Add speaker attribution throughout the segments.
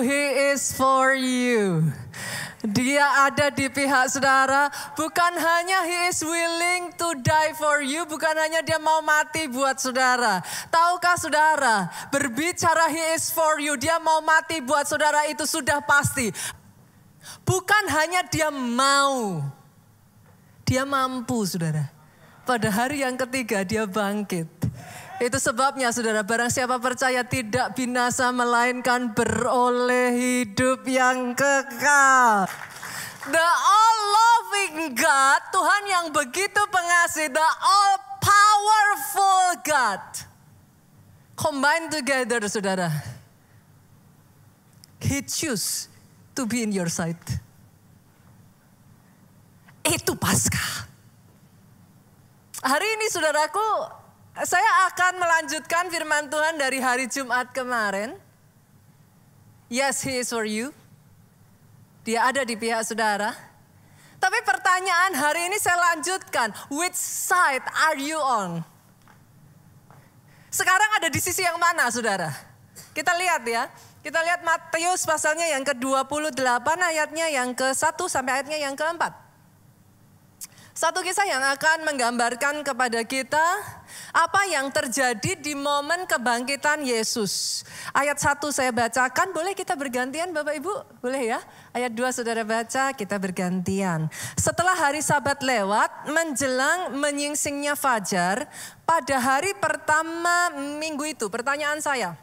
Speaker 1: He is for you. Dia ada di pihak saudara. Bukan hanya he is willing to die for you. Bukan hanya dia mau mati buat saudara. Tahukah saudara, berbicara he is for you. Dia mau mati buat saudara itu sudah pasti. Bukan hanya dia mau. Dia mampu saudara. Pada hari yang ketiga dia bangkit. Itu sebabnya saudara barang siapa percaya tidak binasa melainkan beroleh hidup yang kekal. The all loving God, Tuhan yang begitu pengasih, the all powerful God. Combine together saudara. He choose to be in your side. Itu pasca. Hari ini saudaraku saya akan melanjutkan firman Tuhan dari hari Jumat kemarin. Yes, he is for you. Dia ada di pihak saudara. Tapi pertanyaan hari ini saya lanjutkan. Which side are you on? Sekarang ada di sisi yang mana saudara? Kita lihat ya. Kita lihat Matius pasalnya yang ke-28 ayatnya yang ke-1 sampai ayatnya yang ke-4. Satu kisah yang akan menggambarkan kepada kita apa yang terjadi di momen kebangkitan Yesus. Ayat 1 saya bacakan, boleh kita bergantian Bapak Ibu? Boleh ya? Ayat 2 saudara baca, kita bergantian. Setelah hari sabat lewat, menjelang menyingsingnya fajar, pada hari pertama minggu itu, pertanyaan saya.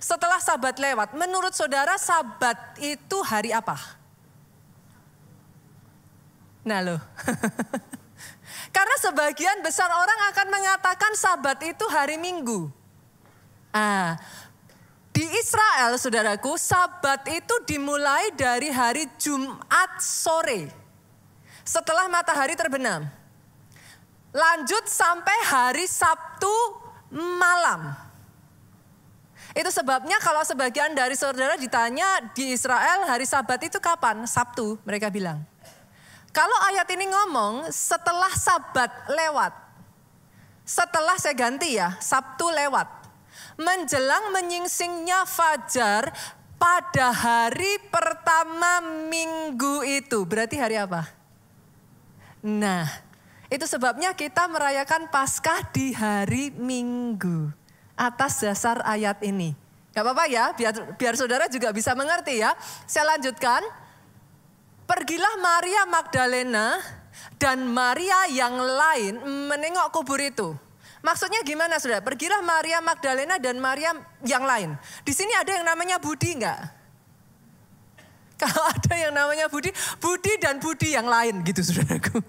Speaker 1: Setelah sabat lewat, menurut saudara sabat itu hari apa? Nah loh. Karena sebagian besar orang akan mengatakan sabat itu hari Minggu. Ah, di Israel, saudaraku, sabat itu dimulai dari hari Jumat sore. Setelah matahari terbenam. Lanjut sampai hari Sabtu malam. Itu sebabnya kalau sebagian dari saudara ditanya di Israel hari sabat itu kapan? Sabtu, mereka bilang. Kalau ayat ini ngomong setelah sabat lewat. Setelah saya ganti ya, Sabtu lewat. Menjelang menyingsingnya fajar pada hari pertama minggu itu. Berarti hari apa? Nah, itu sebabnya kita merayakan Paskah di hari Minggu. Atas dasar ayat ini. Gak apa-apa ya, biar, biar saudara juga bisa mengerti ya. Saya lanjutkan. Pergilah Maria Magdalena dan Maria yang lain menengok kubur itu. Maksudnya gimana sudah? Pergilah Maria Magdalena dan Maria yang lain. Di sini ada yang namanya Budi enggak? Kalau ada yang namanya Budi, Budi dan Budi yang lain gitu saudaraku.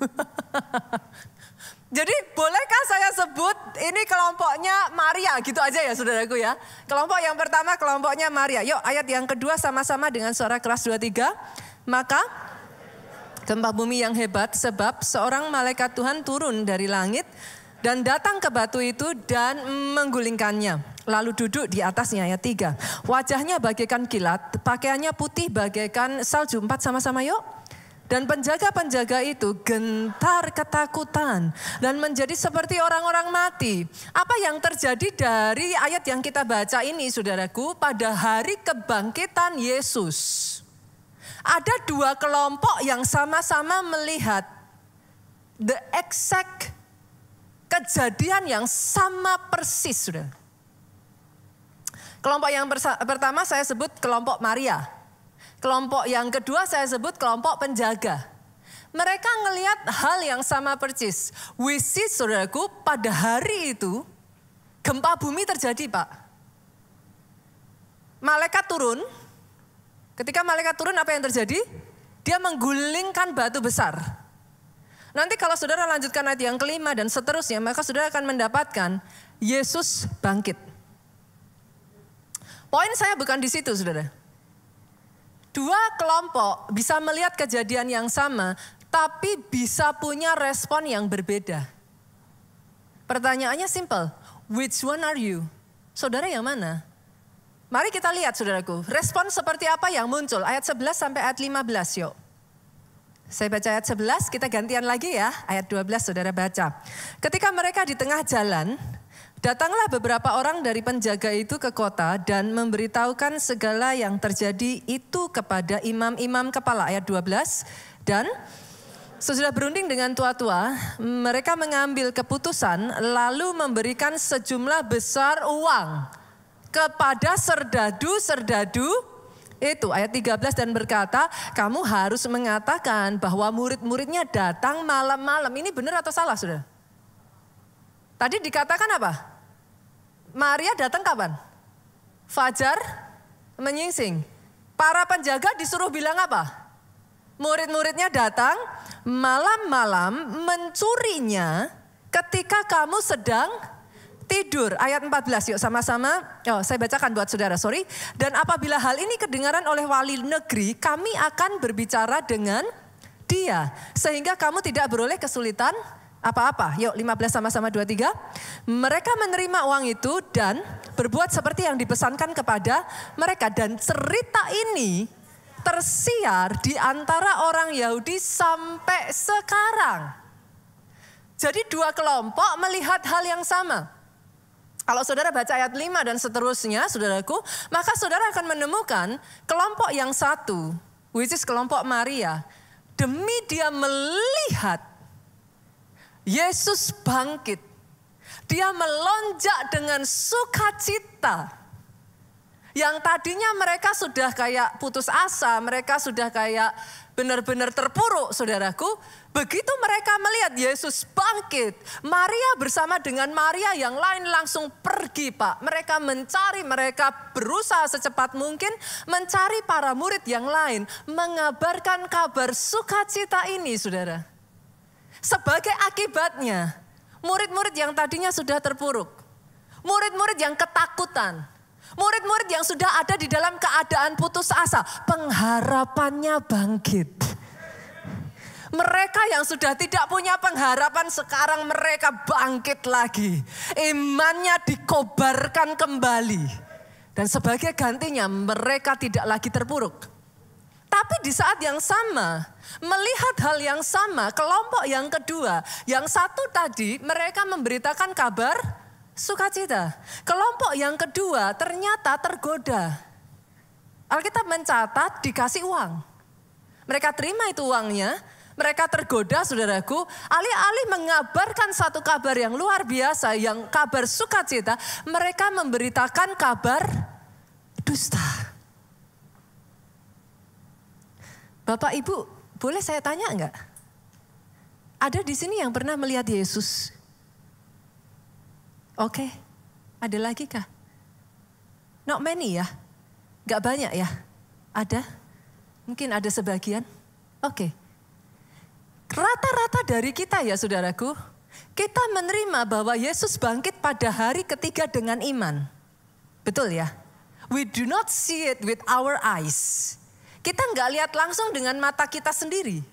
Speaker 1: Jadi bolehkah saya sebut ini kelompoknya Maria gitu aja ya saudaraku ya. Kelompok yang pertama kelompoknya Maria. Yuk ayat yang kedua sama-sama dengan suara keras tiga maka gempa bumi yang hebat sebab seorang malaikat Tuhan turun dari langit dan datang ke batu itu dan menggulingkannya. Lalu duduk di atasnya, ayat 3. Wajahnya bagaikan kilat, pakaiannya putih bagaikan salju. Empat sama-sama yuk. Dan penjaga-penjaga itu gentar ketakutan dan menjadi seperti orang-orang mati. Apa yang terjadi dari ayat yang kita baca ini, saudaraku, pada hari kebangkitan Yesus? Ada dua kelompok yang sama-sama melihat the exact kejadian yang sama persis, sudah. Kelompok yang pertama saya sebut kelompok Maria. Kelompok yang kedua saya sebut kelompok penjaga. Mereka ngelihat hal yang sama persis. Wisi saudaraku pada hari itu gempa bumi terjadi pak. Malaikat turun, Ketika malaikat turun apa yang terjadi? Dia menggulingkan batu besar. Nanti kalau saudara lanjutkan ayat yang kelima dan seterusnya, maka saudara akan mendapatkan Yesus bangkit. Poin saya bukan di situ, saudara. Dua kelompok bisa melihat kejadian yang sama, tapi bisa punya respon yang berbeda. Pertanyaannya simple, which one are you? Saudara yang mana? Mari kita lihat saudaraku, respon seperti apa yang muncul. Ayat 11 sampai ayat 15 yuk. Saya baca ayat 11, kita gantian lagi ya. Ayat 12 saudara baca. Ketika mereka di tengah jalan, datanglah beberapa orang dari penjaga itu ke kota dan memberitahukan segala yang terjadi itu kepada imam-imam kepala. Ayat 12, dan sesudah berunding dengan tua-tua, mereka mengambil keputusan lalu memberikan sejumlah besar uang kepada serdadu-serdadu itu ayat 13 dan berkata, kamu harus mengatakan bahwa murid-muridnya datang malam-malam. Ini benar atau salah, sudah. Tadi dikatakan apa? Maria datang kapan? Fajar menyingsing. Para penjaga disuruh bilang apa? Murid-muridnya datang malam-malam mencurinya ketika kamu sedang tidur. Ayat 14 yuk sama-sama. Oh, saya bacakan buat saudara, sorry. Dan apabila hal ini kedengaran oleh wali negeri, kami akan berbicara dengan dia. Sehingga kamu tidak beroleh kesulitan apa-apa. Yuk 15 sama-sama 23. Mereka menerima uang itu dan berbuat seperti yang dipesankan kepada mereka. Dan cerita ini tersiar di antara orang Yahudi sampai sekarang. Jadi dua kelompok melihat hal yang sama. Kalau saudara baca ayat 5 dan seterusnya, saudaraku, maka saudara akan menemukan kelompok yang satu, which is kelompok Maria. Demi dia melihat Yesus bangkit, dia melonjak dengan sukacita yang tadinya mereka sudah kayak putus asa, mereka sudah kayak benar-benar terpuruk, saudaraku. Begitu mereka melihat Yesus bangkit, Maria bersama dengan Maria yang lain langsung pergi, Pak. Mereka mencari, mereka berusaha secepat mungkin mencari para murid yang lain, mengabarkan kabar sukacita ini, Saudara. Sebagai akibatnya, murid-murid yang tadinya sudah terpuruk, murid-murid yang ketakutan, murid-murid yang sudah ada di dalam keadaan putus asa, pengharapannya bangkit. Mereka yang sudah tidak punya pengharapan sekarang mereka bangkit lagi. Imannya dikobarkan kembali. Dan sebagai gantinya mereka tidak lagi terpuruk. Tapi di saat yang sama, melihat hal yang sama, kelompok yang kedua, yang satu tadi mereka memberitakan kabar sukacita. Kelompok yang kedua ternyata tergoda. Alkitab mencatat dikasih uang. Mereka terima itu uangnya, mereka tergoda saudaraku, alih-alih mengabarkan satu kabar yang luar biasa, yang kabar sukacita, mereka memberitakan kabar dusta. Bapak Ibu, boleh saya tanya enggak? Ada di sini yang pernah melihat Yesus? Oke, okay. ada lagi kah? Not many ya? Gak banyak ya? Ada? Mungkin ada sebagian? Oke. Okay. Rata-rata dari kita ya saudaraku, kita menerima bahwa Yesus bangkit pada hari ketiga dengan iman. Betul ya? We do not see it with our eyes. Kita nggak lihat langsung dengan mata kita sendiri.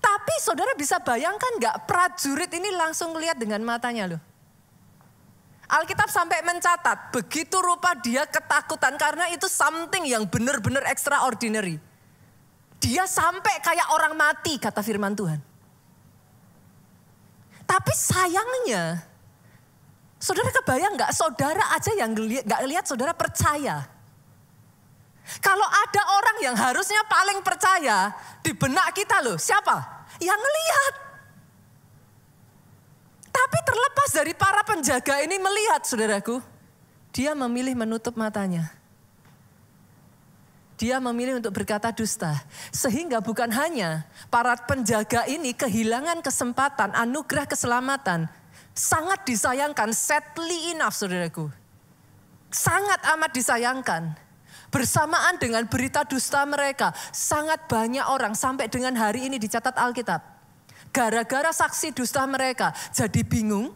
Speaker 1: Tapi saudara bisa bayangkan nggak prajurit ini langsung lihat dengan matanya loh. Alkitab sampai mencatat, begitu rupa dia ketakutan karena itu something yang benar-benar extraordinary. Dia sampai kayak orang mati kata firman Tuhan. Tapi sayangnya, saudara kebayang nggak? Saudara aja yang nggak lihat saudara percaya. Kalau ada orang yang harusnya paling percaya di benak kita loh, siapa? Yang ngelihat. Tapi terlepas dari para penjaga ini melihat saudaraku, dia memilih menutup matanya dia memilih untuk berkata dusta. Sehingga bukan hanya para penjaga ini kehilangan kesempatan, anugerah keselamatan. Sangat disayangkan, sadly enough saudaraku. Sangat amat disayangkan. Bersamaan dengan berita dusta mereka, sangat banyak orang sampai dengan hari ini dicatat Alkitab. Gara-gara saksi dusta mereka, jadi bingung.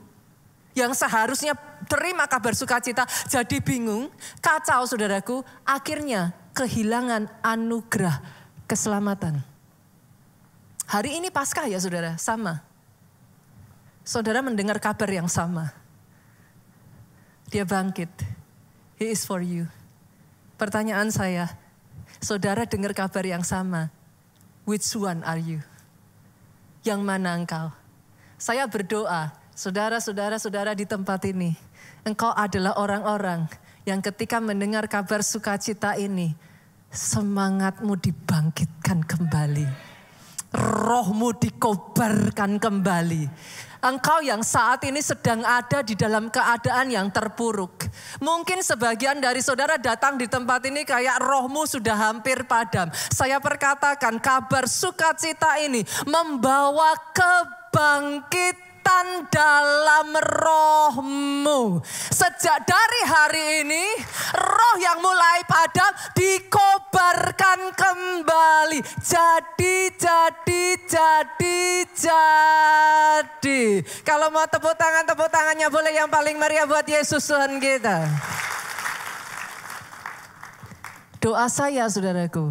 Speaker 1: Yang seharusnya terima kabar sukacita, jadi bingung, kacau saudaraku. Akhirnya kehilangan anugerah keselamatan. Hari ini Paskah ya saudara, sama. Saudara mendengar kabar yang sama. Dia bangkit. He is for you. Pertanyaan saya, saudara dengar kabar yang sama. Which one are you? Yang mana engkau? Saya berdoa, saudara-saudara saudara di tempat ini, engkau adalah orang-orang yang ketika mendengar kabar sukacita ini, semangatmu dibangkitkan kembali. Rohmu dikobarkan kembali. Engkau yang saat ini sedang ada di dalam keadaan yang terpuruk. Mungkin sebagian dari saudara datang di tempat ini kayak rohmu sudah hampir padam. Saya perkatakan kabar sukacita ini membawa kebangkitan kekuatan dalam rohmu. Sejak dari hari ini, roh yang mulai padam dikobarkan kembali. Jadi, jadi, jadi, jadi. Kalau mau tepuk tangan, tepuk tangannya boleh yang paling meriah buat Yesus Tuhan kita. Doa saya saudaraku,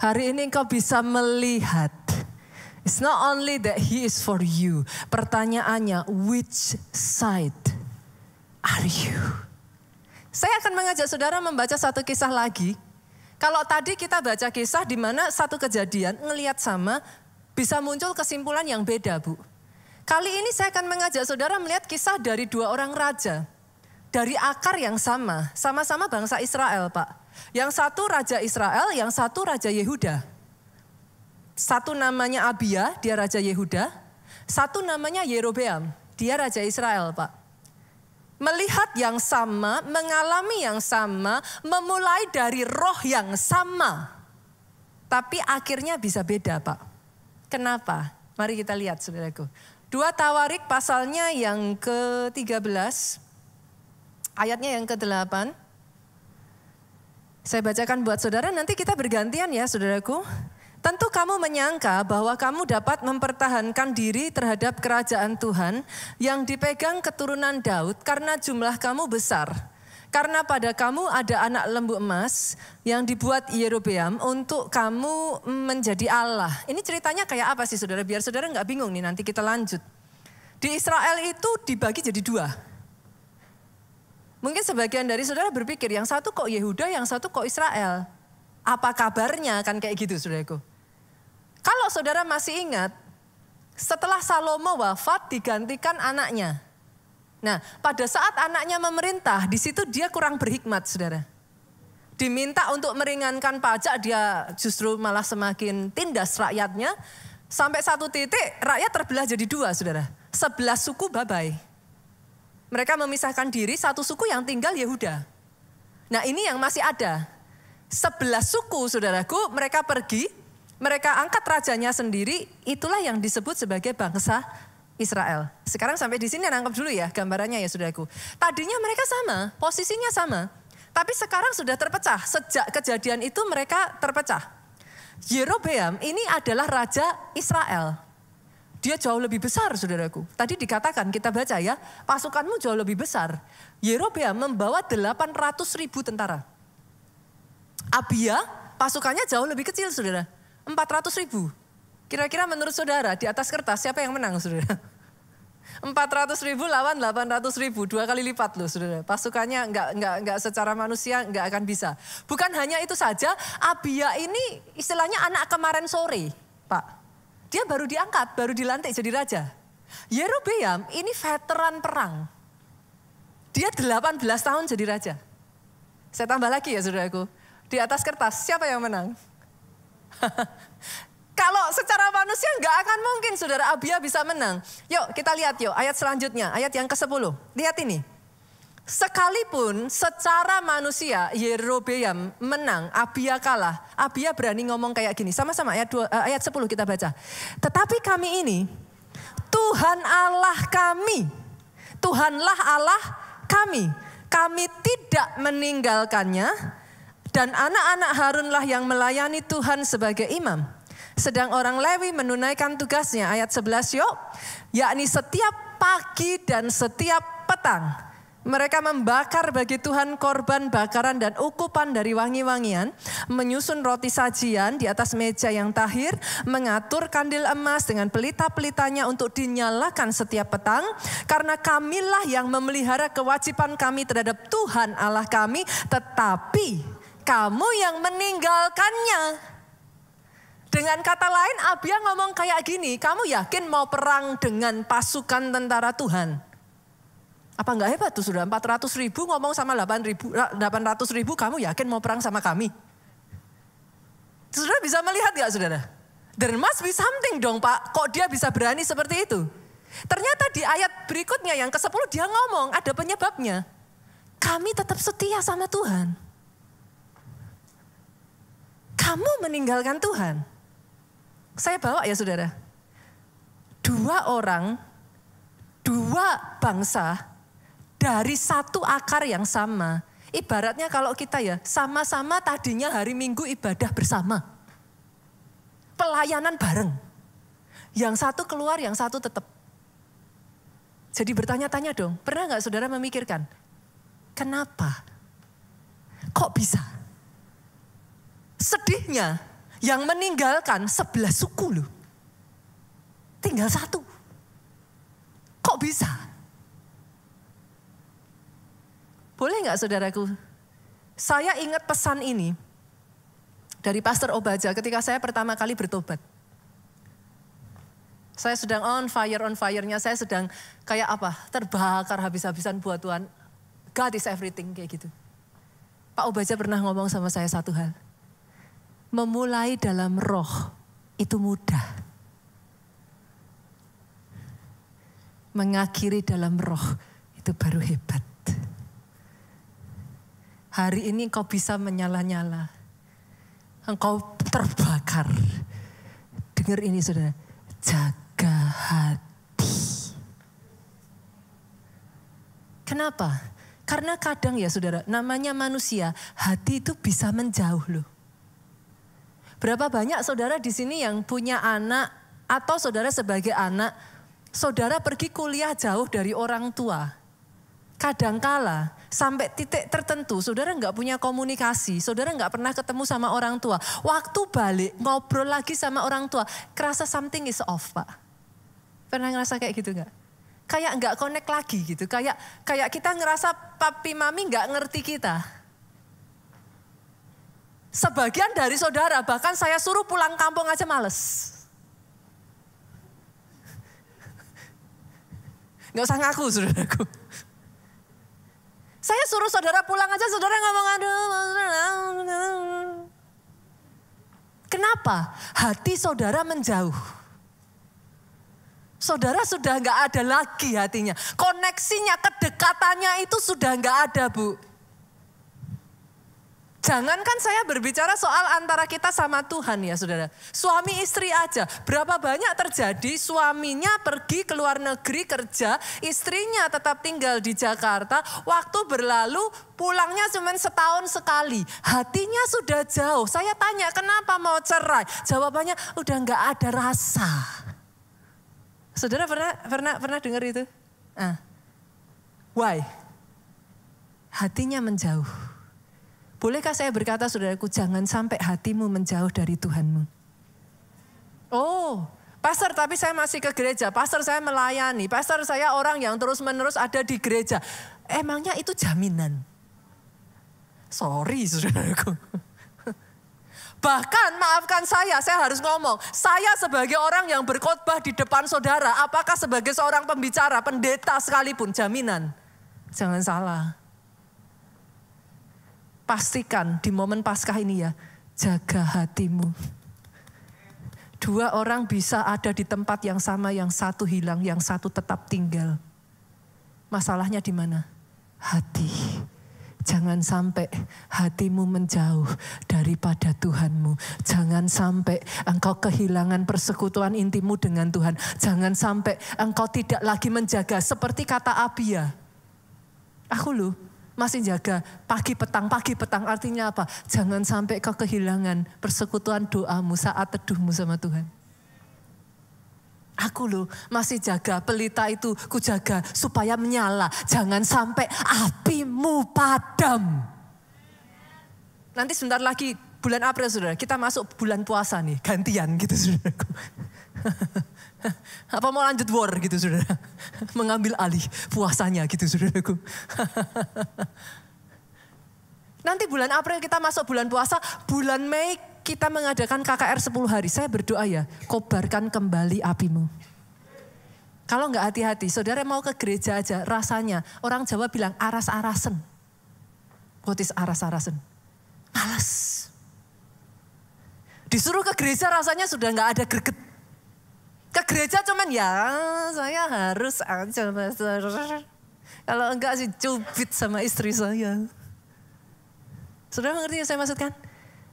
Speaker 1: hari ini engkau bisa melihat It's not only that he is for you. Pertanyaannya, which side are you? Saya akan mengajak saudara membaca satu kisah lagi. Kalau tadi kita baca kisah di mana satu kejadian ngelihat sama bisa muncul kesimpulan yang beda, Bu. Kali ini saya akan mengajak saudara melihat kisah dari dua orang raja. Dari akar yang sama, sama-sama bangsa Israel, Pak. Yang satu raja Israel, yang satu raja Yehuda. Satu namanya Abia, dia Raja Yehuda. Satu namanya Yerobeam, dia Raja Israel Pak. Melihat yang sama, mengalami yang sama, memulai dari roh yang sama. Tapi akhirnya bisa beda Pak. Kenapa? Mari kita lihat saudaraku. Dua Tawarik pasalnya yang ke-13, ayatnya yang ke-8. Saya bacakan buat saudara, nanti kita bergantian ya saudaraku. Tentu kamu menyangka bahwa kamu dapat mempertahankan diri terhadap kerajaan Tuhan yang dipegang keturunan Daud karena jumlah kamu besar. Karena pada kamu ada anak lembu emas yang dibuat Yerobeam untuk kamu menjadi Allah. Ini ceritanya kayak apa sih saudara? Biar saudara nggak bingung nih nanti kita lanjut. Di Israel itu dibagi jadi dua. Mungkin sebagian dari saudara berpikir yang satu kok Yehuda, yang satu kok Israel. Apa kabarnya kan kayak gitu saudaraku. Kalau saudara masih ingat, setelah Salomo wafat digantikan anaknya. Nah, pada saat anaknya memerintah, di situ dia kurang berhikmat, saudara. Diminta untuk meringankan pajak, dia justru malah semakin tindas rakyatnya. Sampai satu titik, rakyat terbelah jadi dua, saudara. Sebelas suku babai. Mereka memisahkan diri, satu suku yang tinggal Yehuda. Nah, ini yang masih ada. Sebelas suku, saudaraku, mereka pergi mereka angkat rajanya sendiri, itulah yang disebut sebagai bangsa Israel. Sekarang sampai di sini nangkep dulu ya gambarannya ya saudaraku. Tadinya mereka sama, posisinya sama. Tapi sekarang sudah terpecah. Sejak kejadian itu mereka terpecah. Yerobeam ini adalah raja Israel. Dia jauh lebih besar saudaraku. Tadi dikatakan kita baca ya, pasukanmu jauh lebih besar. Yerobeam membawa 800 ribu tentara. Abia pasukannya jauh lebih kecil saudara 400 ribu. Kira-kira menurut saudara di atas kertas siapa yang menang saudara? 400 ribu lawan 800 ribu, dua kali lipat loh saudara. Pasukannya enggak, enggak, enggak secara manusia enggak akan bisa. Bukan hanya itu saja, Abia ini istilahnya anak kemarin sore, Pak. Dia baru diangkat, baru dilantik jadi raja. Yerobeam ini veteran perang. Dia 18 tahun jadi raja. Saya tambah lagi ya saudaraku. Di atas kertas siapa yang menang? Kalau secara manusia nggak akan mungkin saudara Abia bisa menang. Yuk kita lihat yuk ayat selanjutnya, ayat yang ke-10. Lihat ini. Sekalipun secara manusia Yerobeam menang, Abia kalah. Abia berani ngomong kayak gini. Sama-sama ayat, 2, eh, ayat 10 kita baca. Tetapi kami ini, Tuhan Allah kami. Tuhanlah Allah kami. Kami tidak meninggalkannya, dan anak-anak Harunlah yang melayani Tuhan sebagai imam. Sedang orang Lewi menunaikan tugasnya, ayat 11 yuk, yakni setiap pagi dan setiap petang. Mereka membakar bagi Tuhan korban bakaran dan ukupan dari wangi-wangian, menyusun roti sajian di atas meja yang tahir, mengatur kandil emas dengan pelita-pelitanya untuk dinyalakan setiap petang, karena kamilah yang memelihara kewajiban kami terhadap Tuhan Allah kami, tetapi kamu yang meninggalkannya. Dengan kata lain Abia ngomong kayak gini, kamu yakin mau perang dengan pasukan tentara Tuhan? Apa enggak hebat tuh sudah 400 ribu ngomong sama 8 ribu, 800 ribu kamu yakin mau perang sama kami? Sudah bisa melihat ya saudara? There must be something dong pak, kok dia bisa berani seperti itu? Ternyata di ayat berikutnya yang ke-10 dia ngomong ada penyebabnya. Kami tetap setia sama Tuhan kamu meninggalkan Tuhan. Saya bawa ya saudara. Dua orang, dua bangsa dari satu akar yang sama. Ibaratnya kalau kita ya sama-sama tadinya hari Minggu ibadah bersama. Pelayanan bareng. Yang satu keluar, yang satu tetap. Jadi bertanya-tanya dong, pernah nggak saudara memikirkan, kenapa? Kok bisa? Sedihnya yang meninggalkan sebelah suku lo, Tinggal satu. Kok bisa? Boleh nggak saudaraku? Saya ingat pesan ini dari Pastor Obaja ketika saya pertama kali bertobat. Saya sedang on fire, on fire-nya saya sedang kayak apa, terbakar habis-habisan buat Tuhan. God is everything, kayak gitu. Pak Obaja pernah ngomong sama saya satu hal memulai dalam roh itu mudah. Mengakhiri dalam roh itu baru hebat. Hari ini engkau bisa menyala-nyala. Engkau terbakar. Dengar ini saudara. Jaga hati. Kenapa? Karena kadang ya saudara, namanya manusia, hati itu bisa menjauh loh. Berapa banyak saudara di sini yang punya anak atau saudara sebagai anak, saudara pergi kuliah jauh dari orang tua. Kadangkala sampai titik tertentu saudara nggak punya komunikasi, saudara nggak pernah ketemu sama orang tua. Waktu balik ngobrol lagi sama orang tua, kerasa something is off pak. Pernah ngerasa kayak gitu nggak? Kayak nggak connect lagi gitu, kayak kayak kita ngerasa papi mami nggak ngerti kita Sebagian dari saudara bahkan saya suruh pulang kampung aja males. Gak usah ngaku saudaraku. Saya suruh saudara pulang aja, saudara ngomong aduh. Kenapa? Hati saudara menjauh. Saudara sudah nggak ada lagi hatinya. Koneksinya, kedekatannya itu sudah nggak ada bu. Jangankan saya berbicara soal antara kita sama Tuhan ya saudara. Suami istri aja. Berapa banyak terjadi suaminya pergi ke luar negeri kerja. Istrinya tetap tinggal di Jakarta. Waktu berlalu pulangnya cuma setahun sekali. Hatinya sudah jauh. Saya tanya kenapa mau cerai. Jawabannya udah nggak ada rasa. Saudara pernah pernah pernah dengar itu? Ah. Why? Hatinya menjauh Bolehkah saya berkata saudaraku, jangan sampai hatimu menjauh dari Tuhanmu. Oh, pastor tapi saya masih ke gereja, pastor saya melayani, pastor saya orang yang terus-menerus ada di gereja. Emangnya itu jaminan? Sorry saudaraku. Bahkan maafkan saya, saya harus ngomong. Saya sebagai orang yang berkhotbah di depan saudara, apakah sebagai seorang pembicara, pendeta sekalipun jaminan? Jangan salah pastikan di momen Paskah ini ya, jaga hatimu. Dua orang bisa ada di tempat yang sama, yang satu hilang, yang satu tetap tinggal. Masalahnya di mana? Hati. Jangan sampai hatimu menjauh daripada Tuhanmu. Jangan sampai engkau kehilangan persekutuan intimu dengan Tuhan. Jangan sampai engkau tidak lagi menjaga seperti kata Abia. Aku loh, masih jaga pagi petang, pagi petang artinya apa? Jangan sampai kau kehilangan persekutuan doamu saat teduhmu sama Tuhan. Aku loh masih jaga pelita itu ku jaga supaya menyala. Jangan sampai apimu padam. Nanti sebentar lagi bulan April saudara, kita masuk bulan puasa nih, gantian gitu saudaraku. Apa mau lanjut war gitu saudara? Mengambil alih puasanya gitu saudaraku. Nanti bulan April kita masuk bulan puasa, bulan Mei kita mengadakan KKR 10 hari. Saya berdoa ya, kobarkan kembali apimu. Kalau nggak hati-hati, saudara mau ke gereja aja, rasanya orang Jawa bilang aras-arasen. What is aras-arasen? Males. Disuruh ke gereja rasanya sudah nggak ada greget ke gereja cuman ya saya harus aja pastor. Kalau enggak sih cubit sama istri saya. Sudah mengerti yang saya maksudkan?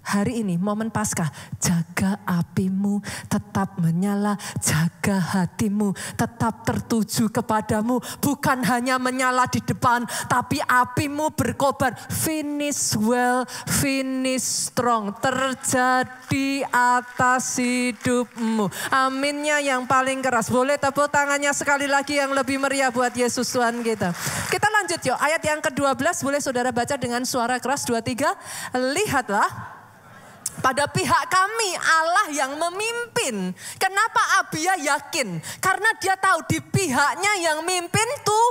Speaker 1: hari ini, momen pasca jaga apimu tetap menyala, jaga hatimu tetap tertuju kepadamu, bukan hanya menyala di depan, tapi apimu berkobar, finish well, finish strong, terjadi atas hidupmu. Aminnya yang paling keras, boleh tepuk tangannya sekali lagi yang lebih meriah buat Yesus Tuhan kita. Kita lanjut yuk, ayat yang ke-12 boleh saudara baca dengan suara keras 23, lihatlah pada pihak kami Allah yang memimpin. Kenapa Abia yakin? Karena dia tahu di pihaknya yang memimpin tuh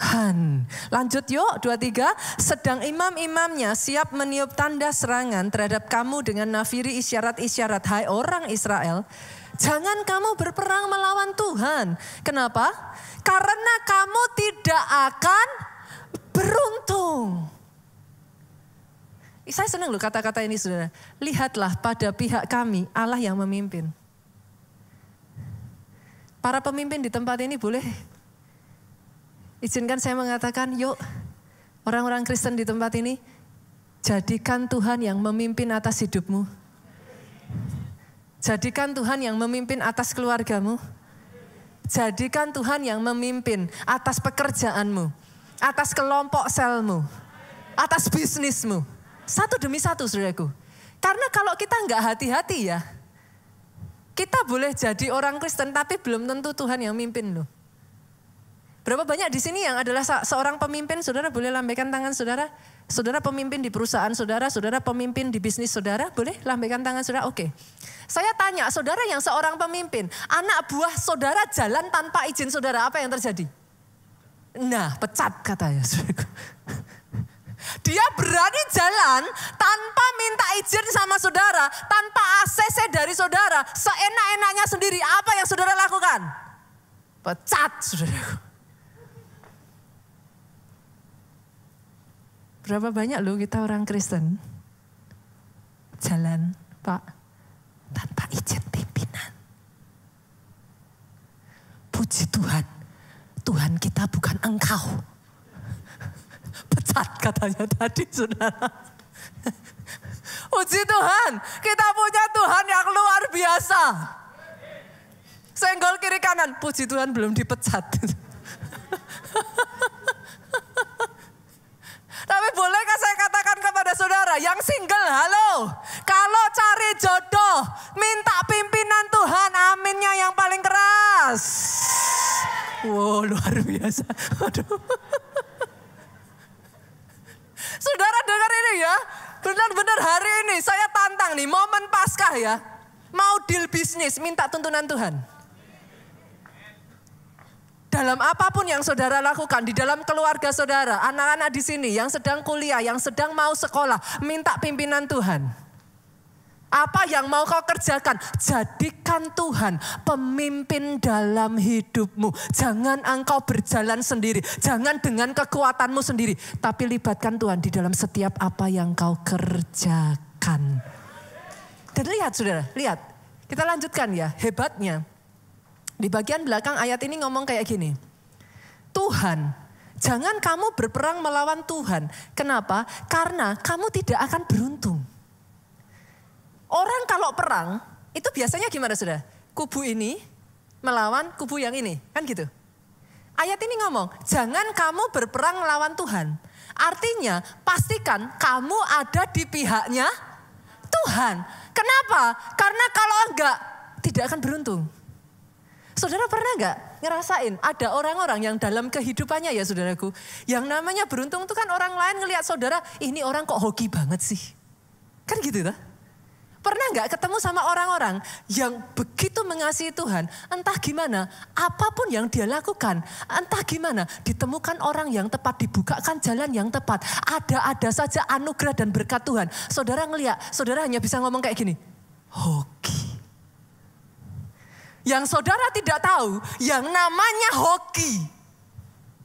Speaker 1: Tuhan. Lanjut yuk, dua tiga. Sedang imam-imamnya siap meniup tanda serangan terhadap kamu dengan nafiri isyarat-isyarat. Hai orang Israel, jangan kamu berperang melawan Tuhan. Kenapa? Karena kamu tidak akan beruntung. Saya senang loh kata-kata ini saudara. Lihatlah pada pihak kami Allah yang memimpin. Para pemimpin di tempat ini boleh izinkan saya mengatakan yuk orang-orang Kristen di tempat ini jadikan Tuhan yang memimpin atas hidupmu. Jadikan Tuhan yang memimpin atas keluargamu. Jadikan Tuhan yang memimpin atas pekerjaanmu, atas kelompok selmu, atas bisnismu satu demi satu saudaraku. Karena kalau kita nggak hati-hati ya, kita boleh jadi orang Kristen tapi belum tentu Tuhan yang mimpin loh. Berapa banyak di sini yang adalah seorang pemimpin, saudara boleh lambaikan tangan saudara. Saudara pemimpin di perusahaan saudara, saudara pemimpin di bisnis saudara, boleh lambaikan tangan saudara. Oke. Saya tanya, saudara yang seorang pemimpin, anak buah saudara jalan tanpa izin saudara, apa yang terjadi? Nah, pecat katanya. Dia berani jalan tanpa minta izin sama saudara, tanpa ACC dari saudara, seenak-enaknya sendiri. Apa yang saudara lakukan? Pecat, saudara. Berapa banyak loh kita orang Kristen jalan, Pak, tanpa izin pimpinan. Puji Tuhan, Tuhan kita bukan engkau katanya tadi saudara. Puji Tuhan, kita punya Tuhan yang luar biasa. Senggol kiri kanan, puji Tuhan belum dipecat. Tapi bolehkah saya katakan kepada saudara yang single, halo. Kalau cari jodoh, minta pimpinan Tuhan, aminnya yang paling keras. Wow, luar biasa. Aduh. Saudara dengar ini ya. Benar-benar hari ini saya tantang nih momen Paskah ya. Mau deal bisnis, minta tuntunan Tuhan. Dalam apapun yang saudara lakukan, di dalam keluarga saudara, anak-anak di sini yang sedang kuliah, yang sedang mau sekolah, minta pimpinan Tuhan. Apa yang mau kau kerjakan? Jadikan Tuhan pemimpin dalam hidupmu. Jangan engkau berjalan sendiri. Jangan dengan kekuatanmu sendiri. Tapi libatkan Tuhan di dalam setiap apa yang kau kerjakan. Dan lihat saudara, lihat. Kita lanjutkan ya, hebatnya. Di bagian belakang ayat ini ngomong kayak gini. Tuhan, jangan kamu berperang melawan Tuhan. Kenapa? Karena kamu tidak akan beruntung. Orang kalau perang itu biasanya gimana sudah? Kubu ini melawan kubu yang ini, kan gitu. Ayat ini ngomong, jangan kamu berperang melawan Tuhan. Artinya pastikan kamu ada di pihaknya Tuhan. Kenapa? Karena kalau enggak tidak akan beruntung. Saudara pernah enggak ngerasain ada orang-orang yang dalam kehidupannya ya saudaraku. Yang namanya beruntung itu kan orang lain ngelihat saudara ini orang kok hoki banget sih. Kan gitu tuh. Pernah nggak ketemu sama orang-orang yang begitu mengasihi Tuhan, entah gimana, apapun yang dia lakukan, entah gimana, ditemukan orang yang tepat, dibukakan jalan yang tepat, ada-ada saja anugerah dan berkat Tuhan. Saudara ngeliat, saudara hanya bisa ngomong kayak gini, hoki. Yang saudara tidak tahu, yang namanya hoki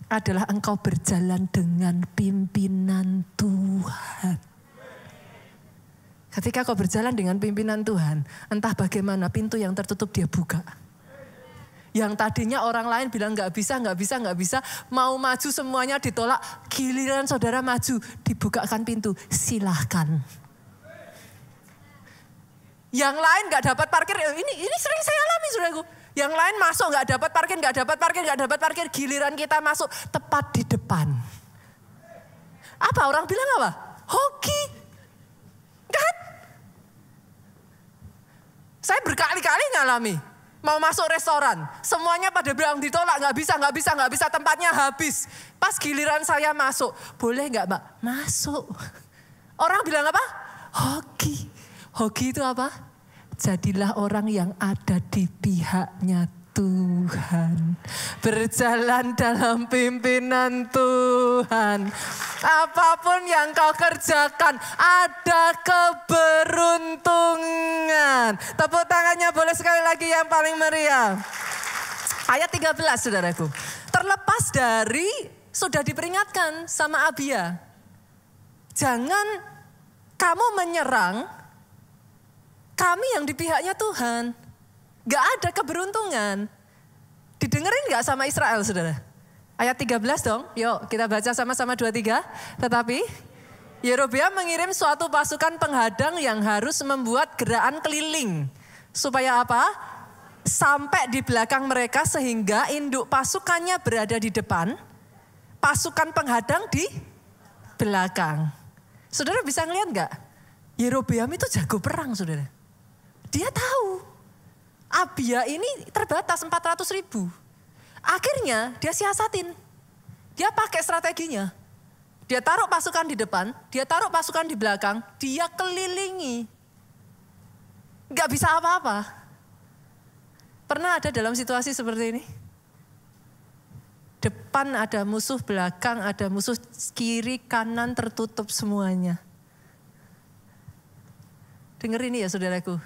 Speaker 1: adalah engkau berjalan dengan pimpinan Tuhan. Ketika kau berjalan dengan pimpinan Tuhan, entah bagaimana pintu yang tertutup dia buka. Yang tadinya orang lain bilang nggak bisa, nggak bisa, nggak bisa, mau maju semuanya ditolak, giliran saudara maju, dibukakan pintu, silahkan. Yang lain nggak dapat parkir, eh, ini ini sering saya alami saudaraku. Yang lain masuk nggak dapat parkir, nggak dapat parkir, nggak dapat parkir, giliran kita masuk tepat di depan. Apa orang bilang apa? Hoki Saya berkali-kali ngalami. Mau masuk restoran, semuanya pada bilang ditolak, nggak bisa, nggak bisa, nggak bisa, tempatnya habis. Pas giliran saya masuk, boleh nggak mbak? Masuk. Orang bilang apa? Hoki. Hoki itu apa? Jadilah orang yang ada di pihaknya Tuhan, berjalan dalam pimpinan Tuhan. Apapun yang kau kerjakan, ada keberuntungan. Tepuk tangannya boleh sekali lagi yang paling meriah. Ayat 13 saudaraku. Terlepas dari sudah diperingatkan sama Abia. Jangan kamu menyerang kami yang di pihaknya Tuhan Gak ada keberuntungan. Didengerin gak sama Israel saudara? Ayat 13 dong, yuk kita baca sama-sama 23. Tetapi Yerobeam mengirim suatu pasukan penghadang yang harus membuat gerakan keliling. Supaya apa? Sampai di belakang mereka sehingga induk pasukannya berada di depan, pasukan penghadang di belakang. Saudara bisa ngeliat nggak? Yerobeam itu jago perang, saudara. Dia tahu Abia ini terbatas 400 ribu. Akhirnya dia siasatin. Dia pakai strateginya. Dia taruh pasukan di depan, dia taruh pasukan di belakang, dia kelilingi. Gak bisa apa-apa. Pernah ada dalam situasi seperti ini? Depan ada musuh, belakang ada musuh, kiri, kanan tertutup semuanya. Dengar ini ya saudaraku,